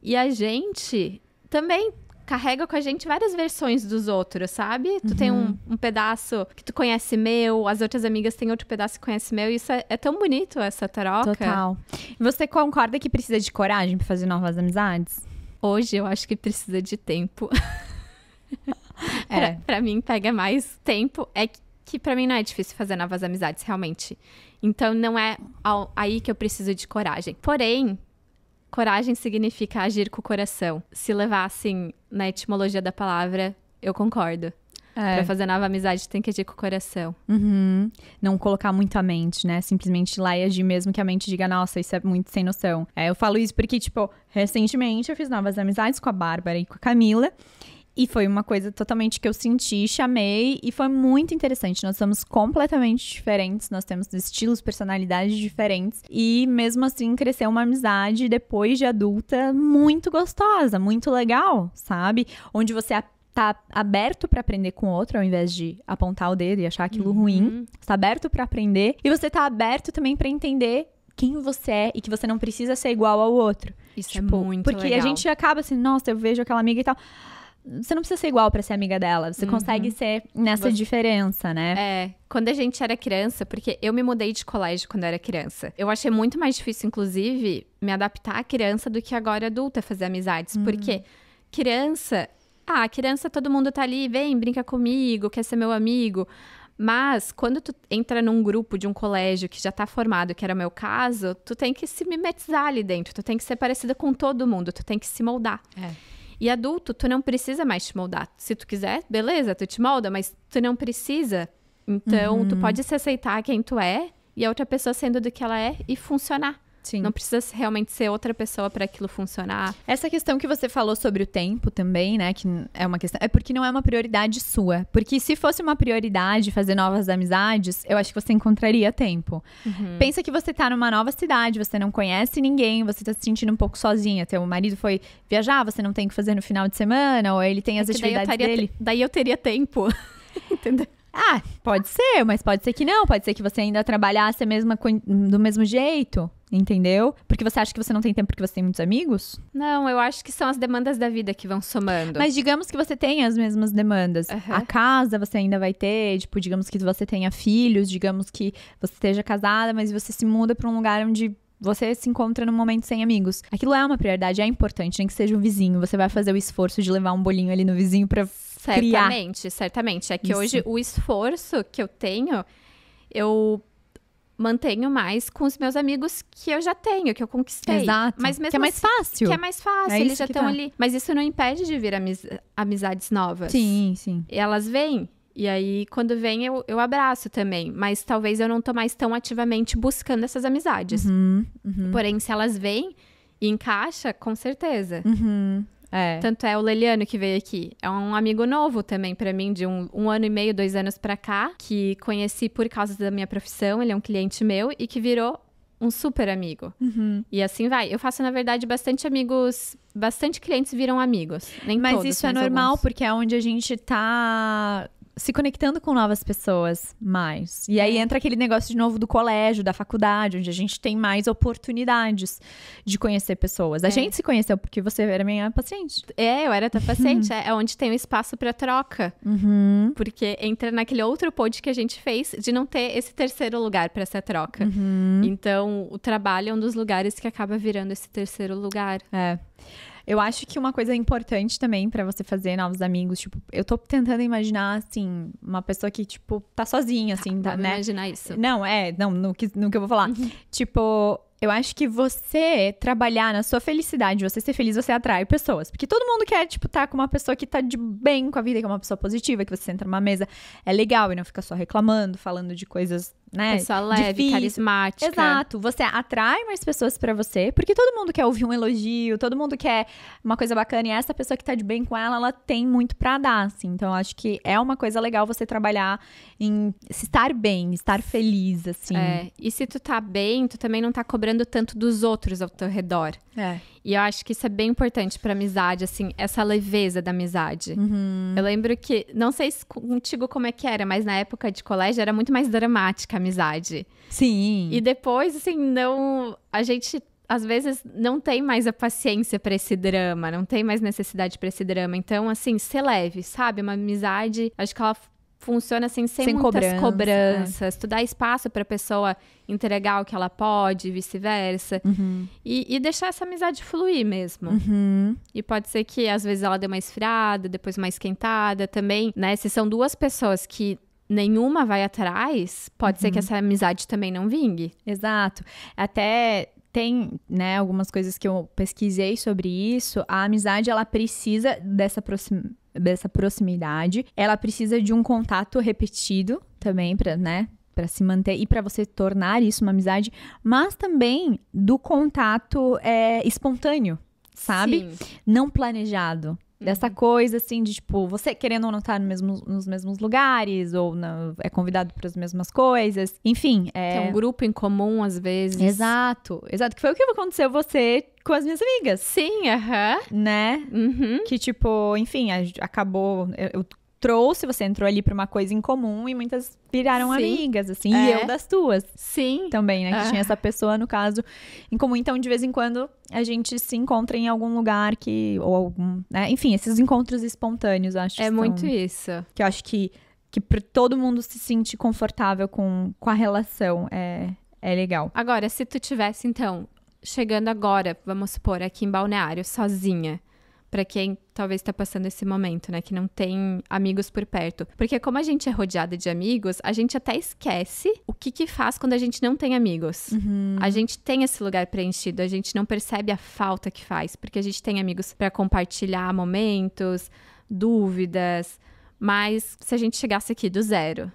e a gente também carrega com a gente várias versões dos outros, sabe? Uhum. Tu tem um, uhum. um, pedaço que tu conhece meu, as outras amigas têm outro pedaço que conhece meu, e isso é, é tão bonito, essa troca. Total. Você concorda que precisa de coragem para fazer novas amizades? Hoje eu acho que precisa de tempo. é. mim pega mais tempo. É que para mim não é difícil fazer novas amizades, realmente. Então não é ao, aí que eu preciso de coragem. Porém, coragem significa agir com o coração. Se levar assim na etimologia da palavra, eu concordo. É. Pra fazer nova amizade, tem que agir com o coração. Uhum. Não colocar muito a mente, né? Simplesmente ir lá e agir mesmo que a mente diga, nossa, isso é muito sem noção. É, eu falo isso porque, tipo, recentemente eu fiz novas amizades com a Bárbara e com a Camila. E foi uma coisa totalmente que eu senti, chamei e foi muito interessante. Nós somos completamente diferentes, nós temos estilos, personalidades diferentes e mesmo assim cresceu uma amizade depois de adulta muito gostosa, muito legal, sabe? Onde você tá aberto para aprender com outro ao invés de apontar o dedo e achar aquilo uhum. ruim. Está aberto para aprender e você tá aberto também para entender quem você é e que você não precisa ser igual ao outro. Isso é tipo, é muito porque legal. Porque a gente acaba assim, nossa, eu vejo aquela amiga e tal você não precisa ser igual para ser amiga dela. Você uhum. consegue ser nessa você... diferença, né? É. Quando a gente era criança, porque eu me mudei de colégio quando eu era criança. Eu achei muito mais difícil, inclusive, me adaptar à criança do que agora adulta fazer amizades. Uhum. Porque criança. Ah, criança, todo mundo tá ali, vem, brinca comigo, quer ser meu amigo. Mas quando tu entra num grupo de um colégio que já tá formado, que era o meu caso, tu tem que se mimetizar ali dentro, tu tem que ser parecida com todo mundo, tu tem que se moldar. É. E adulto, tu não precisa mais te moldar. Se tu quiser, beleza, tu te molda, mas tu não precisa. Então, uhum. tu pode se aceitar quem tu é e a outra pessoa sendo do que ela é e funcionar. Sim. Não precisa realmente ser outra pessoa para aquilo funcionar. Essa questão que você falou sobre o tempo também, né? Que é uma questão. É porque não é uma prioridade sua. Porque se fosse uma prioridade fazer novas amizades, eu acho que você encontraria tempo. Uhum. Pensa que você tá numa nova cidade, você não conhece ninguém, você tá se sentindo um pouco sozinha. Teu marido foi viajar, você não tem o que fazer no final de semana, ou ele tem é as é atividades daí dele. Daí eu teria tempo. Entendeu? Ah, pode ser, mas pode ser que não. Pode ser que você ainda trabalhasse mesma, do mesmo jeito, entendeu? Porque você acha que você não tem tempo porque você tem muitos amigos? Não, eu acho que são as demandas da vida que vão somando. Mas digamos que você tenha as mesmas demandas. Uhum. A casa você ainda vai ter, tipo, digamos que você tenha filhos, digamos que você esteja casada, mas você se muda para um lugar onde você se encontra num momento sem amigos. Aquilo é uma prioridade, é importante, nem que seja o vizinho. Você vai fazer o esforço de levar um bolinho ali no vizinho para criar. Certamente, certamente. É que Isso. hoje o esforço que eu tenho, eu mantenho mais com os meus amigos que eu já tenho, que eu conquistei. Exato. Mas mesmo que é mais assim, fácil. Que é mais fácil, é eles já estão tá. ali. Mas isso não impede de vir amiz amizades novas. Sim, sim. E elas vêm. E aí, quando vem, eu, eu abraço também. Mas talvez eu não tô mais tão ativamente buscando essas amizades. Uhum, uhum. Porém, se elas vêm e encaixa, com certeza. Uhum. É. Tanto é o Leliano que veio aqui. É um amigo novo também para mim, de um, um, ano e meio, dois anos para cá, que conheci por causa da minha profissão. Ele é um cliente meu e que virou um super amigo. Uhum. E assim vai. Eu faço, na verdade, bastante amigos bastante clientes viram amigos. Nem mas todos, isso é normal, alguns. porque é onde a gente tá se conectando com novas pessoas mais. E aí é. entra aquele negócio de novo do colégio, da faculdade, onde a gente tem mais oportunidades de conhecer pessoas. A é. gente se conheceu porque você era minha paciente. É, eu era tua paciente. Uhum. é onde tem um espaço para troca. Uhum. Porque entra naquele outro ponto que a gente fez de não ter esse terceiro lugar para essa troca. Uhum. Então, o trabalho é um dos lugares que acaba virando esse terceiro lugar. É. Eu acho que uma coisa importante também para você fazer novos amigos, tipo, eu tô tentando imaginar, assim, uma pessoa que, tipo, tá sozinha, assim, tá, tá né? imaginar isso. Não, é, não, no que, no que eu vou falar. Uhum. tipo, eu acho que você trabalhar na sua felicidade, você ser feliz, você atrai pessoas. Porque todo mundo quer, tipo, estar tá com uma pessoa que tá de bem com a vida, que é uma pessoa positiva, que você entra numa mesa, é legal e não fica só reclamando, falando de coisas né? Pessoa leve, difícil. carismática. Exato. Você atrai mais pessoas para você, porque todo mundo quer ouvir um elogio, todo mundo quer uma coisa bacana e essa pessoa que tá de bem com ela, ela tem muito para dar, assim. Então acho que é uma coisa legal você trabalhar em estar bem, estar feliz, assim. É. E se tu tá bem, tu também não tá cobrando tanto dos outros ao teu redor. É. E eu acho que isso é bem importante pra amizade, assim, essa leveza da amizade. Uhum. Eu lembro que, não sei se contigo como é que era, mas na época de colégio era muito mais dramática a amizade. Sim. E depois, assim, não. A gente às vezes não tem mais a paciência para esse drama, não tem mais necessidade para esse drama. Então, assim, ser leve, sabe? Uma amizade, acho que ela funciona assim, sem, sem muitas cobrança, cobranças, é. tu dá espaço para a pessoa entregar o que ela pode, vice-versa, uhum. e, e, deixar essa amizade fluir mesmo. Uhum. E pode ser que às vezes ela dê uma esfriada, depois uma esquentada também, né? Se são duas pessoas que nenhuma vai atrás, pode uhum. ser que uhum. essa amizade também não vingue. Exato. Até tem, né, algumas coisas que eu pesquisei sobre isso. A amizade, ela precisa dessa, proxim... dessa proximidade. Ela precisa de um contato repetido também para, né, para se manter e para você tornar isso uma amizade, mas também do contato é, espontâneo, sabe? Sim. Não planejado. Dessa uhum. coisa, assim, de tipo, você querendo ou não estar tá no mesmo, nos mesmos lugares, ou é convidado para as mesmas coisas. Enfim. É... Tem um grupo em comum, às vezes. Exato, exato. Que foi o que aconteceu você com as minhas amigas. Sim, aham. Uh -huh. Né? Uhum. Que, tipo, enfim, acabou. eu trouxe, você entrou ali pra uma coisa em comum e muitas viraram Sim. amigas, assim, é. e eu das tuas. Sim. Também, né? Que é. tinha essa pessoa, no caso, em comum. Então, de vez em quando, a gente se encontra em algum lugar que. Ou algum. Né? Enfim, esses encontros espontâneos, acho. É são, muito isso. Que eu acho que, que todo mundo se sente confortável com, com a relação. É, é legal. Agora, se tu tivesse, então, chegando agora, vamos supor, aqui em Balneário, sozinha para quem talvez está passando esse momento, né? Que não tem amigos por perto. Porque como a gente é rodeada de amigos, a gente até esquece o que que faz quando a gente não tem amigos. Uhum. A gente tem esse lugar preenchido, a gente não percebe a falta que faz, porque a gente tem amigos para compartilhar momentos, dúvidas. Mas se a gente chegasse aqui do zero,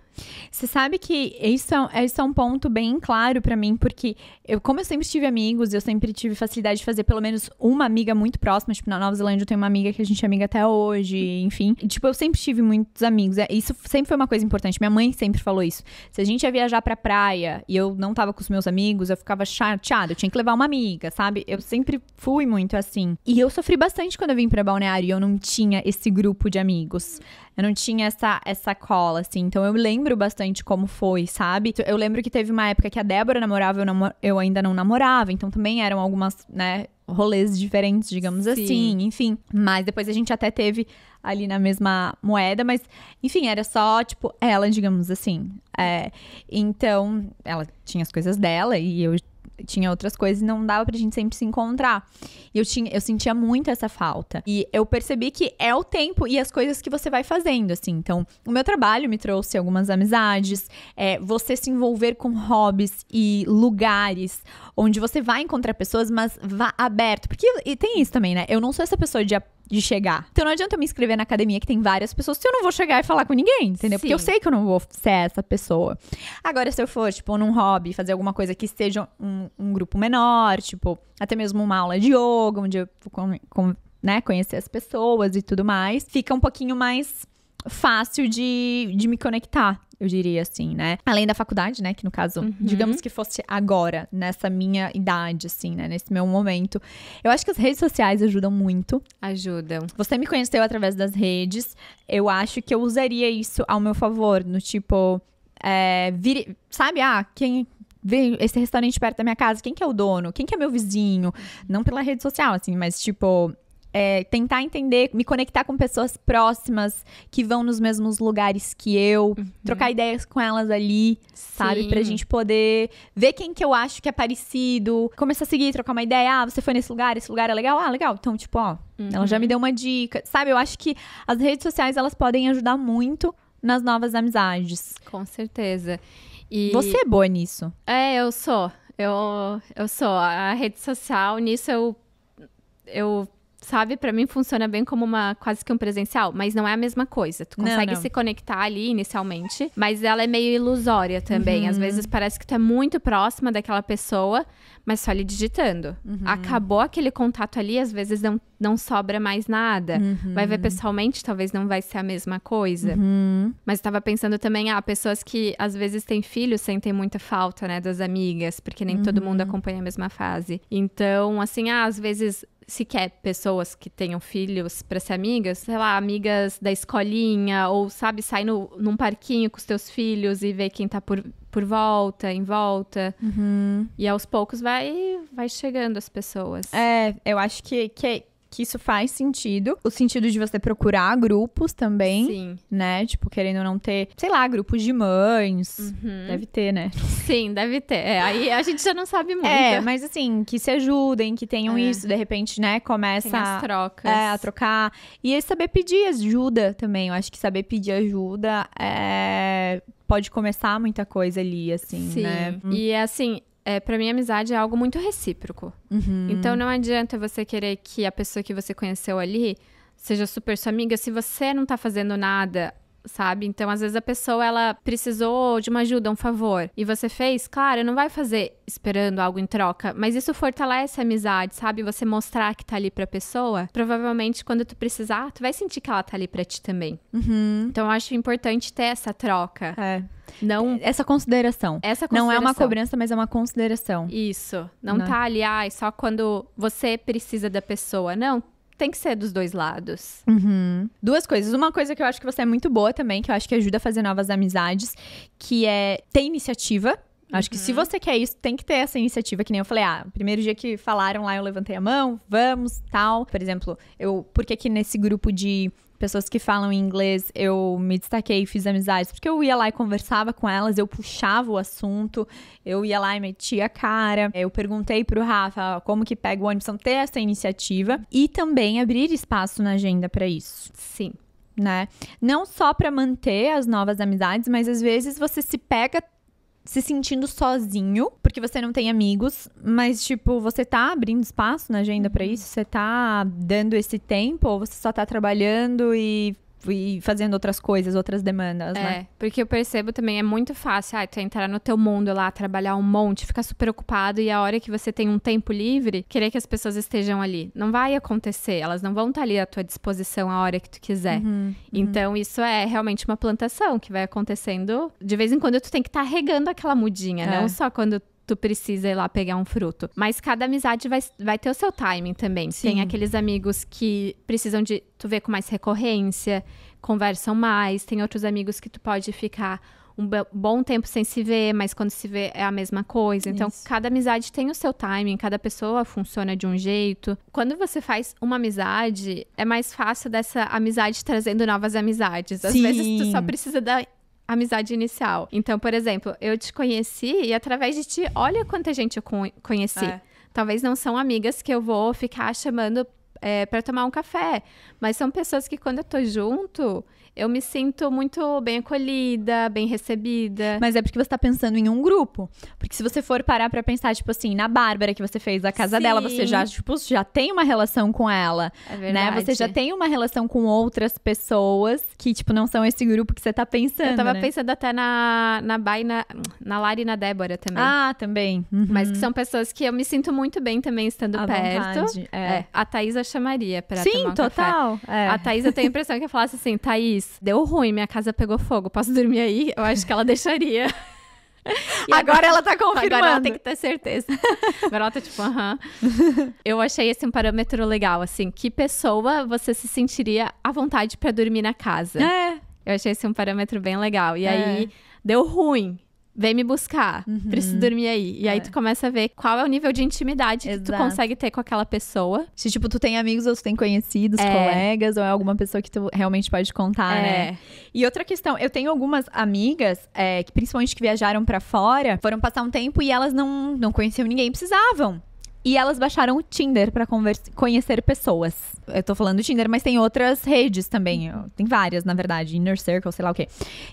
você sabe que isso é, é, isso é um ponto bem claro para mim, porque eu, como eu sempre tive amigos, eu sempre tive facilidade de fazer pelo menos uma amiga muito próxima. Tipo, na Nova Zelândia eu tenho uma amiga que a gente é amiga até hoje, enfim. Tipo, eu sempre tive muitos amigos. É, isso sempre foi uma coisa importante. Minha mãe sempre falou isso. Se a gente ia viajar pra praia e eu não tava com os meus amigos, eu ficava chateada. Eu tinha que levar uma amiga, sabe? Eu sempre fui muito assim. E eu sofri bastante quando eu vim pra Balneário e eu não tinha esse grupo de amigos. Eu não tinha essa, essa cola, assim. Então eu lembro lembro bastante como foi, sabe? Então, eu lembro que teve uma época que a Débora namorava, eu, namor... eu ainda não namorava, então também eram algumas, né, rolês diferentes, digamos Sim. assim, enfim. Mas depois a gente até teve ali na mesma moeda, mas enfim, era só, tipo, ela, digamos assim. É, então, ela tinha as coisas dela e eu tinha outras coisas e não dava pra gente sempre se encontrar. E eu, tinha, eu sentia muito essa falta. E eu percebi que é o tempo e as coisas que você vai fazendo, assim. Então, o meu trabalho me trouxe algumas amizades, é, você se envolver com hobbies e lugares onde você vai encontrar pessoas, mas vá aberto. Porque e tem isso também, né? Eu não sou essa pessoa de de chegar. Então não adianta eu me inscrever na academia que tem várias pessoas se eu não vou chegar e falar com ninguém, entendeu? Sim. Porque eu sei que eu não vou ser essa pessoa. Agora, se eu for, tipo, num hobby, fazer alguma coisa que seja um, um grupo menor, tipo, até mesmo uma aula de yoga, onde eu vou com, com, né, conhecer as pessoas e tudo mais, fica um pouquinho mais fácil de, de me conectar eu diria assim, né? Além da faculdade, né? Que no caso, uhum. digamos que fosse agora, nessa minha idade, assim, né? Nesse meu momento. Eu acho que as redes sociais ajudam muito. Ajudam. Você me conheceu através das redes. Eu acho que eu usaria isso ao meu favor, no tipo. É, vir, sabe, ah, quem, vem esse restaurante perto da minha casa, quem que é o dono, quem que é meu vizinho, não pela rede social, assim, mas tipo, é, tentar entender, me conectar com pessoas próximas que vão nos mesmos lugares que eu, uhum. trocar ideias com elas ali, Sim. sabe? Pra gente poder ver quem que eu acho que é parecido, começar a seguir, trocar uma ideia. Ah, você foi nesse lugar, esse lugar é legal? Ah, legal. Então, tipo, ó, uhum. ela já me uhum. deu uma dica. Sabe? Eu acho que as redes sociais elas podem ajudar muito nas novas amizades. Com certeza. E... Você é boa nisso? É, eu sou. Eu, eu sou. A rede social, nisso eu, eu sabe? Para mim funciona bem como uma quase que um presencial, mas não é a mesma coisa. Tu consegue não, não. se conectar ali inicialmente, mas ela é meio ilusória também. Uhum. Às vezes parece que tu é muito próxima daquela pessoa, mas só ali digitando. Uhum. Acabou aquele contato ali, às vezes não, não sobra mais nada. Uhum. Vai ver uhum. pessoalmente, talvez não vai ser a mesma coisa. Uhum. Mas estava pensando também, ah, pessoas que às vezes têm filhos sentem muita falta, né, das amigas, porque nem todo mundo uhum. acompanha a mesma fase. Então, assim, ah, às vezes sequer pessoas que tenham filhos para ser amigas, sei lá, amigas da escolinha, ou sabe, sai no, num parquinho com os teus filhos e vê quem tá por, por volta, em volta. Uhum. E aos poucos vai, vai chegando as pessoas. É, eu acho que, que, é que isso faz sentido. O sentido de você procurar grupos também. Sim. Né? Tipo, querendo não ter, sei lá, grupos de mães. Uhum. Deve ter, né? Sim, deve ter. É, aí a gente já não sabe muito. É, mas assim, que se ajudem, que tenham é. isso, de repente, né? Começa as trocas. É, a trocar. E é saber pedir ajuda também. Eu acho que saber pedir ajuda é pode começar muita coisa ali, assim, Sim. né? Hum. E assim, é, para mim, amizade é algo muito recíproco. Uhum. Então, não adianta você querer que a pessoa que você conheceu ali seja super sua amiga se você não tá fazendo nada sabe? Então, às vezes a pessoa ela precisou de uma ajuda, um favor, e você fez, claro, não vai fazer esperando algo em troca, mas isso fortalece a amizade, sabe? Você mostrar que tá ali pra pessoa, provavelmente quando tu precisar, tu vai sentir que ela tá ali pra ti também. Uhum. Então, eu acho importante ter essa troca. É. Não, essa consideração. Essa consideração. Não é uma cobrança, mas é uma consideração. Isso. Não, não. Né? tá ali, ai, só quando você precisa da pessoa. Não, tem que ser dos dois lados. Uhum. Duas coisas. Uma coisa que eu acho que você é muito boa também, que eu acho que ajuda a fazer novas amizades, que é ter iniciativa. Acho uhum. que se uhum. você quer isso, tem que ter essa iniciativa, que nem eu falei, ah, primeiro dia que falaram lá, eu levantei a mão, vamos, tal. Por exemplo, eu, porque aqui nesse grupo de pessoas que falam inglês, eu me destaquei e fiz amizades, porque eu ia lá e conversava com elas, eu puxava o assunto, eu ia lá e metia a cara, eu perguntei pro Rafa como que pega o ônibus, então, ter essa iniciativa e também abrir espaço na agenda para isso. Sim. Né? Não só para manter as novas amizades, mas às vezes você se pega se sentindo sozinho, porque você não tem amigos, mas tipo, você tá abrindo espaço na agenda para uhum. isso, você tá dando esse tempo ou você só tá trabalhando e Tipo, e fazendo outras coisas, outras demandas, é, né? porque eu percebo também, é muito fácil, ah, tu entrar no teu mundo lá, trabalhar um monte, ficar super ocupado e a hora que você tem um tempo livre, querer que as pessoas estejam ali. Não vai acontecer, elas não vão estar ali à tua disposição a hora que tu quiser. Uhum, uhum. então, isso é realmente uma plantação que vai acontecendo. De vez em quando, tu tem que estar regando aquela mudinha, é. não só quando tu precisa ir lá pegar um fruto. Mas cada amizade vai, vai ter o seu timing também. Sim. Tem aqueles amigos que precisam de tu ver com mais recorrência, conversam mais. Tem outros amigos que tu pode ficar um bom tempo sem se ver, mas quando se vê é a mesma coisa. Então, Isso. cada amizade tem o seu timing, cada pessoa funciona de um jeito. Quando você faz uma amizade, é mais fácil dessa amizade trazendo novas amizades. Às Sim. vezes tu só precisa da amizade inicial. Então, por exemplo, eu te conheci e através de ti, olha quanta gente eu conheci. É. Talvez não são amigas que eu vou ficar chamando é, para tomar um café, mas são pessoas que quando eu tô junto, eu me sinto muito bem acolhida, bem recebida. Mas é porque você tá pensando em um grupo. Porque se você for parar pra pensar, tipo assim, na Bárbara que você fez a casa Sim. dela, você já, tipo, já tem uma relação com ela. É né? verdade. Né? Você já tem uma relação com outras pessoas que, tipo, não são esse grupo que você tá pensando. Eu tava né? pensando até na, na Bai, na, na Lari e na Débora também. Ah, também. Uhum. Mas que são pessoas que eu me sinto muito bem também estando perto. Vontade, é. É, a Thaís eu chamaria pra Sim, tomar um total. Café. É. A Thaís, eu tenho a impressão que eu falasse assim, Thaís, Deu ruim, minha casa pegou fogo, posso dormir aí? Eu acho que ela deixaria. Agora, agora, ela tá confirmando. Agora ela tem que ter certeza. agora ela tá tipo, aham. Eu achei esse assim, um parâmetro legal, assim. Que pessoa você se sentiria à vontade para dormir na casa? É. Eu achei esse assim, um parâmetro bem legal. E é. aí, deu ruim vem me buscar, uhum. preciso dormir aí. E é. aí tu começa a ver qual é o nível de intimidade Exato. que tu consegue ter com aquela pessoa. Se, tipo, tu tem amigos ou tu tem conhecidos, é. colegas, ou é alguma pessoa que tu realmente pode contar, é. né? E outra questão, eu tenho algumas amigas, é, que principalmente que viajaram para fora, foram passar um tempo e elas não, não conheciam ninguém, precisavam. E elas baixaram o Tinder para conhecer pessoas. Eu tô falando Tinder, mas tem outras redes também. Tem várias, na verdade. Inner Circle, sei lá o quê.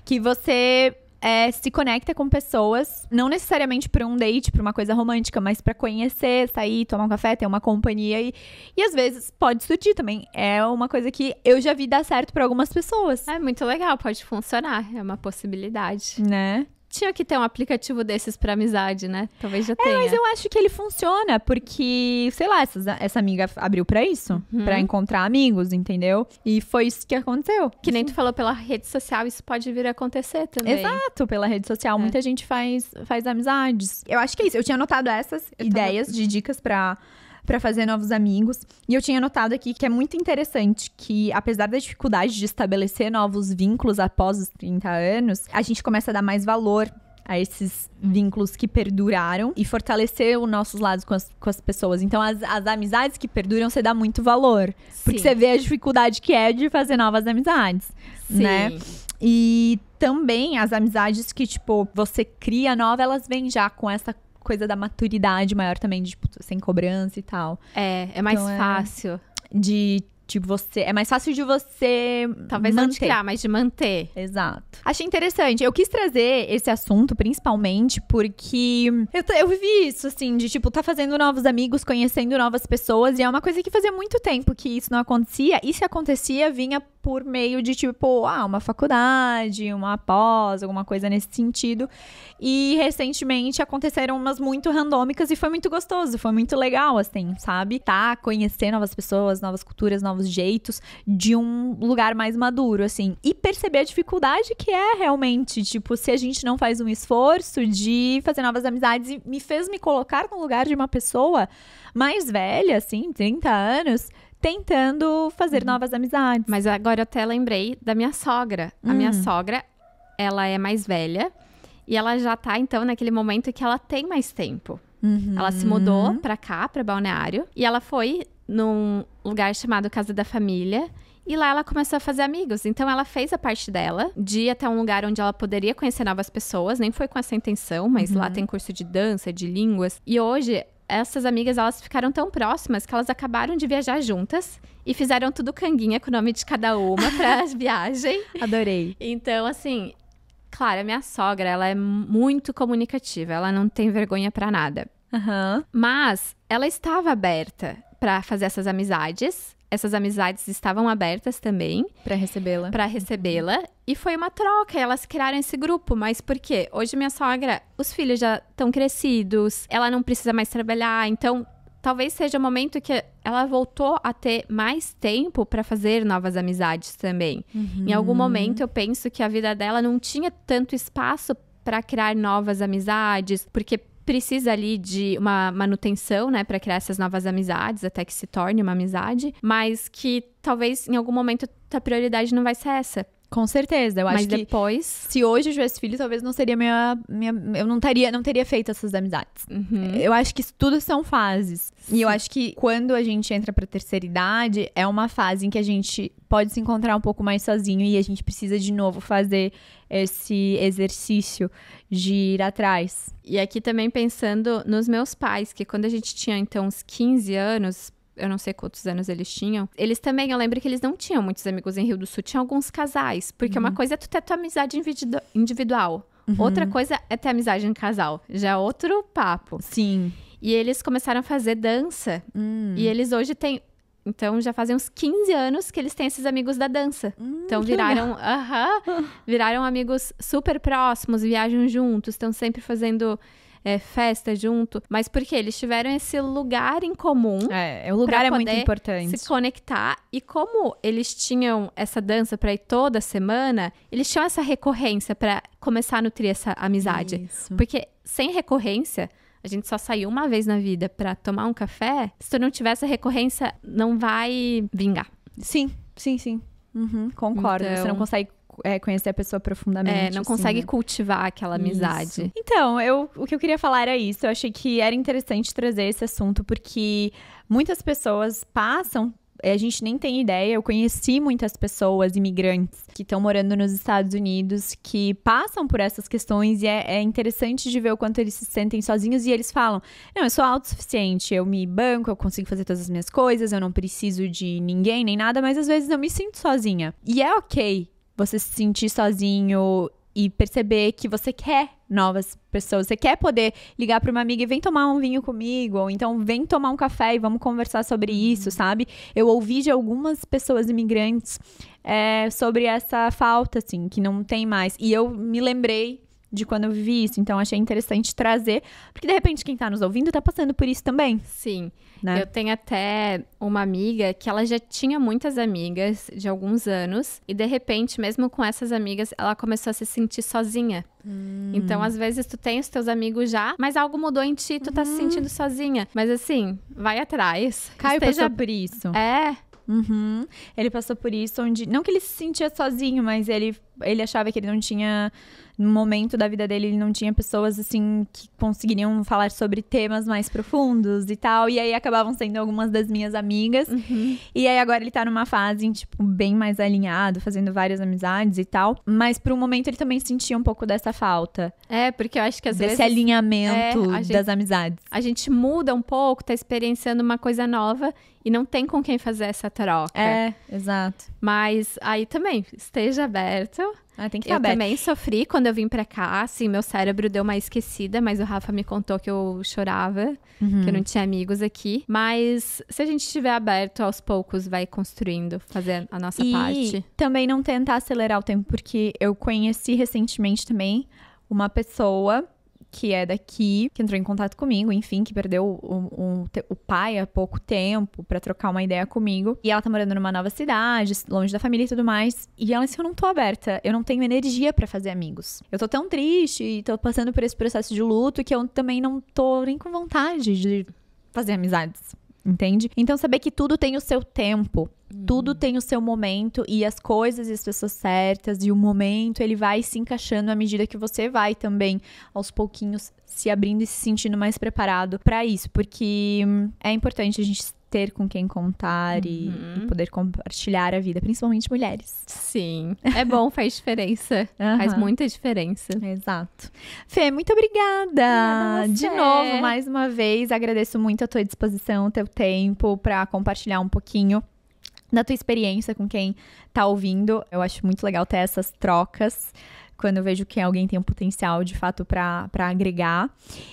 Que você é, se conecta com pessoas, não necessariamente para um date, para uma coisa romântica, mas para conhecer, sair, tomar um café, ter uma companhia. E, e às vezes pode surgir também. É uma coisa que eu já vi dar certo para algumas pessoas. É muito legal, pode funcionar, é uma possibilidade. Né? tinha que ter um aplicativo desses para amizade, né? Talvez já tenha. É, mas eu acho que ele funciona, porque, sei lá, essa, essa amiga abriu para isso, uhum. para encontrar amigos, entendeu? E foi isso que aconteceu. Que nem tu falou pela rede social, isso pode vir a acontecer também. Exato, pela rede social é. muita gente faz faz amizades. Eu acho que é isso. Eu tinha anotado essas eu ideias tava... de dicas para para fazer novos amigos. E eu tinha notado aqui que é muito interessante que, apesar da dificuldade de estabelecer novos vínculos após os 30 anos, a gente começa a dar mais valor a esses vínculos que perduraram e fortalecer os nossos lados com as, com as pessoas. Então, as, as amizades que perduram, você dá muito valor. Sim. Porque você vê a dificuldade que é de fazer novas amizades, Sim. né? E também as amizades que, tipo, você cria nova, elas vêm já com essa coisa da maturidade maior também, de, tipo, sem cobrança e tal. É, é mais então, é fácil. É de Tipo, você. É mais fácil de você. Talvez manter. não de criar, mas de manter. Exato. Achei interessante. Eu quis trazer esse assunto, principalmente, porque eu, eu vivi isso, assim, de tipo, tá fazendo novos amigos, conhecendo novas pessoas. E é uma coisa que fazia muito tempo que isso não acontecia. E se acontecia, vinha por meio de, tipo, ah, uma faculdade, uma pós, alguma coisa nesse sentido. E recentemente aconteceram umas muito randômicas e foi muito gostoso, foi muito legal, assim, sabe? Tá, conhecer novas pessoas, novas culturas, novas novos jeitos, de um lugar mais maduro, assim. E perceber a dificuldade que é realmente, tipo, se a gente não faz um esforço de fazer novas amizades e me fez me colocar no lugar de uma pessoa mais velha, assim, 30 anos, tentando fazer uhum. novas amizades. Mas agora eu até lembrei da minha sogra. A minha hum. sogra, ela é mais velha e ela já tá então naquele momento que ela tem mais tempo. Uhum. Ela se mudou uhum. para cá, para Balneário, e ela foi num lugar chamado Casa da Família. E lá ela começou a fazer amigos. Então ela fez a parte dela, de ir até um lugar onde ela poderia conhecer novas pessoas. Nem foi com essa intenção, mas uhum. lá tem curso de dança, de línguas. E hoje essas amigas elas ficaram tão próximas que elas acabaram de viajar juntas e fizeram tudo canguinha com o nome de cada uma para viagem. Adorei. Então, assim, claro, a minha sogra, ela é muito comunicativa, ela não tem vergonha para nada. Uhum. Mas ela estava aberta para fazer essas amizades. Essas amizades estavam abertas também. Para recebê-la. Para recebê-la. E foi uma troca, elas criaram esse grupo. Mas por quê? Hoje minha sogra, os filhos já estão crescidos, ela não precisa mais trabalhar. Então, talvez seja o um momento que ela voltou a ter mais tempo para fazer novas amizades também. Uhum. Em algum momento eu penso que a vida dela não tinha tanto espaço para criar novas amizades, porque precisa ali de uma manutenção, né, para criar essas novas amizades, até que se torne uma amizade, mas que talvez em algum momento a prioridade não vai ser essa. Com certeza, eu acho Mas que depois, se hoje eu tivesse filho, talvez não seria minha, minha eu não teria, não teria feito essas amizades. Uhum. Eu acho que isso tudo são fases. Sim. E eu acho que quando a gente entra para terceira idade, é uma fase em que a gente pode se encontrar um pouco mais sozinho e a gente precisa de novo fazer esse exercício de ir atrás. E aqui também pensando nos meus pais, que quando a gente tinha então uns 15 anos, eu não sei quantos anos eles tinham. Eles também, eu lembro que eles não tinham muitos amigos em Rio do Sul, tinham alguns casais. Porque uhum. uma coisa é tu ter tua amizade individu individual. Uhum. Outra coisa é ter amizade em casal. Já é outro papo. Sim. E eles começaram a fazer dança. Hum. E eles hoje têm. Então já fazem uns 15 anos que eles têm esses amigos da dança. Hum, então viraram. Uh -huh, viraram amigos super próximos, viajam juntos, estão sempre fazendo é, festa junto, mas porque eles tiveram esse lugar em comum. É, é o lugar é muito importante. Se conectar. E como eles tinham essa dança para ir toda semana, eles tinham essa recorrência para começar a nutrir essa amizade. Isso. Porque sem recorrência, a gente só saiu uma vez na vida para tomar um café. Se tu não tiver essa recorrência, não vai vingar. Sim, sim, sim. Uhum, concordo. Então... Você não então consegue é, conhecer a pessoa profundamente. É, não assim, consegue né? cultivar aquela amizade. Isso. Então, eu, o que eu queria falar era isso. Eu achei que era interessante trazer esse assunto, porque muitas pessoas passam é, a gente nem tem ideia. Eu conheci muitas pessoas imigrantes que estão morando nos Estados Unidos que passam por essas questões e é, é, interessante de ver o quanto eles se sentem sozinhos e eles falam: Não, eu sou autossuficiente, eu me banco, eu consigo fazer todas as minhas coisas, eu não preciso de ninguém nem nada, mas às vezes eu me sinto sozinha. E é ok você se sentir sozinho e perceber que você quer novas pessoas. Você quer poder ligar para uma amiga e vem tomar um vinho comigo, ou então vem tomar um café e vamos conversar sobre uhum. isso, sabe? Eu ouvi de algumas pessoas imigrantes é, sobre essa falta, assim, que não tem mais. E eu me lembrei de quando eu vivi isso. Então, achei interessante trazer, porque de repente quem tá nos ouvindo tá passando por isso também. Sim. Né? Eu tenho até uma amiga que ela já tinha muitas amigas de alguns anos, e de repente, mesmo com essas amigas, ela começou a se sentir sozinha. Hum. Então, às vezes, tu tem os teus amigos já, mas algo mudou em ti, tu tá se hum. sentindo sozinha. Mas assim, vai atrás. Caio esteja... passou por isso. É. Uhum. Ele passou por isso onde. Não que ele se sentia sozinho, mas ele ele achava que ele não tinha no momento da vida dele ele não tinha pessoas assim que conseguiriam falar sobre temas mais profundos e tal. E aí acabavam sendo algumas das minhas amigas. Uhum. E aí agora ele tá numa fase, tipo, bem mais alinhado, fazendo várias amizades e tal. Mas por um momento ele também sentia um pouco dessa falta. É, porque eu acho que às desse vezes. Desse alinhamento é, gente, das amizades. A gente muda um pouco, tá experienciando uma coisa nova e não tem com quem fazer essa troca. É, exato. Mas aí também, esteja aberto ah, tem que eu aberto. também sofri quando eu vim pra cá, assim, meu cérebro deu uma esquecida, mas o Rafa me contou que eu chorava, uhum. que eu uhum. não tinha amigos aqui. Mas se a gente estiver aberto, aos poucos vai construindo, fazer a nossa e parte. Também não tentar acelerar o tempo, porque eu conheci recentemente também uma pessoa que é daqui, que entrou em contato comigo, enfim, que perdeu o, o, o pai há pouco tempo para trocar uma ideia comigo. E ela tá morando numa nova cidade, longe da família e tudo mais. E ela disse: Eu não tô aberta, eu não tenho energia para fazer amigos. Eu tô tão triste e tô passando por esse processo de luto que eu também não tô nem com vontade de fazer amizades entende? Então, saber que tudo tem o seu tempo. Uhum. Tudo tem o seu momento e as coisas e as pessoas certas e o momento ele vai se encaixando à medida que você vai também aos pouquinhos se abrindo e se sentindo mais preparado para isso, porque hum, é importante a gente ter com quem contar e, uhum. e poder compartilhar a vida, principalmente mulheres. Sim, é bom, faz diferença. Uhum. Faz muita diferença. Exato. Fê, muito obrigada! De novo, mais uma vez, agradeço muito a tua disposição, o teu tempo para compartilhar um pouquinho da tua experiência com quem tá ouvindo. Eu acho muito legal ter essas trocas quando eu vejo que alguém tem um potencial de fato para agregar.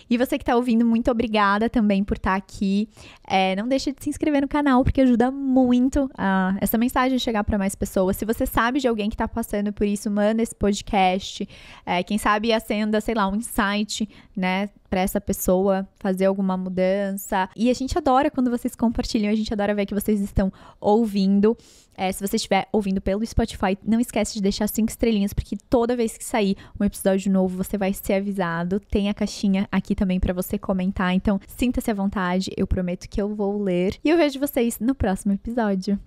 E você que está ouvindo, muito obrigada também por estar tá aqui. É, não deixe de se inscrever no canal, porque ajuda muito a, ah, essa mensagem chegar para mais pessoas. Se você sabe de alguém que está passando por isso, manda esse podcast. É, quem sabe acenda, sei lá, um insight, né? para essa pessoa fazer alguma mudança. E a gente adora quando vocês compartilham, a gente adora ver que vocês estão ouvindo. É, se você estiver ouvindo pelo Spotify, não esquece de deixar cinco estrelinhas, porque toda vez que sair um episódio novo, você vai ser avisado. Tem a caixinha aqui também para você comentar. Então, sinta-se à vontade. Eu prometo que eu vou ler. E eu vejo vocês no próximo episódio.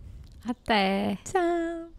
Até! Tchau!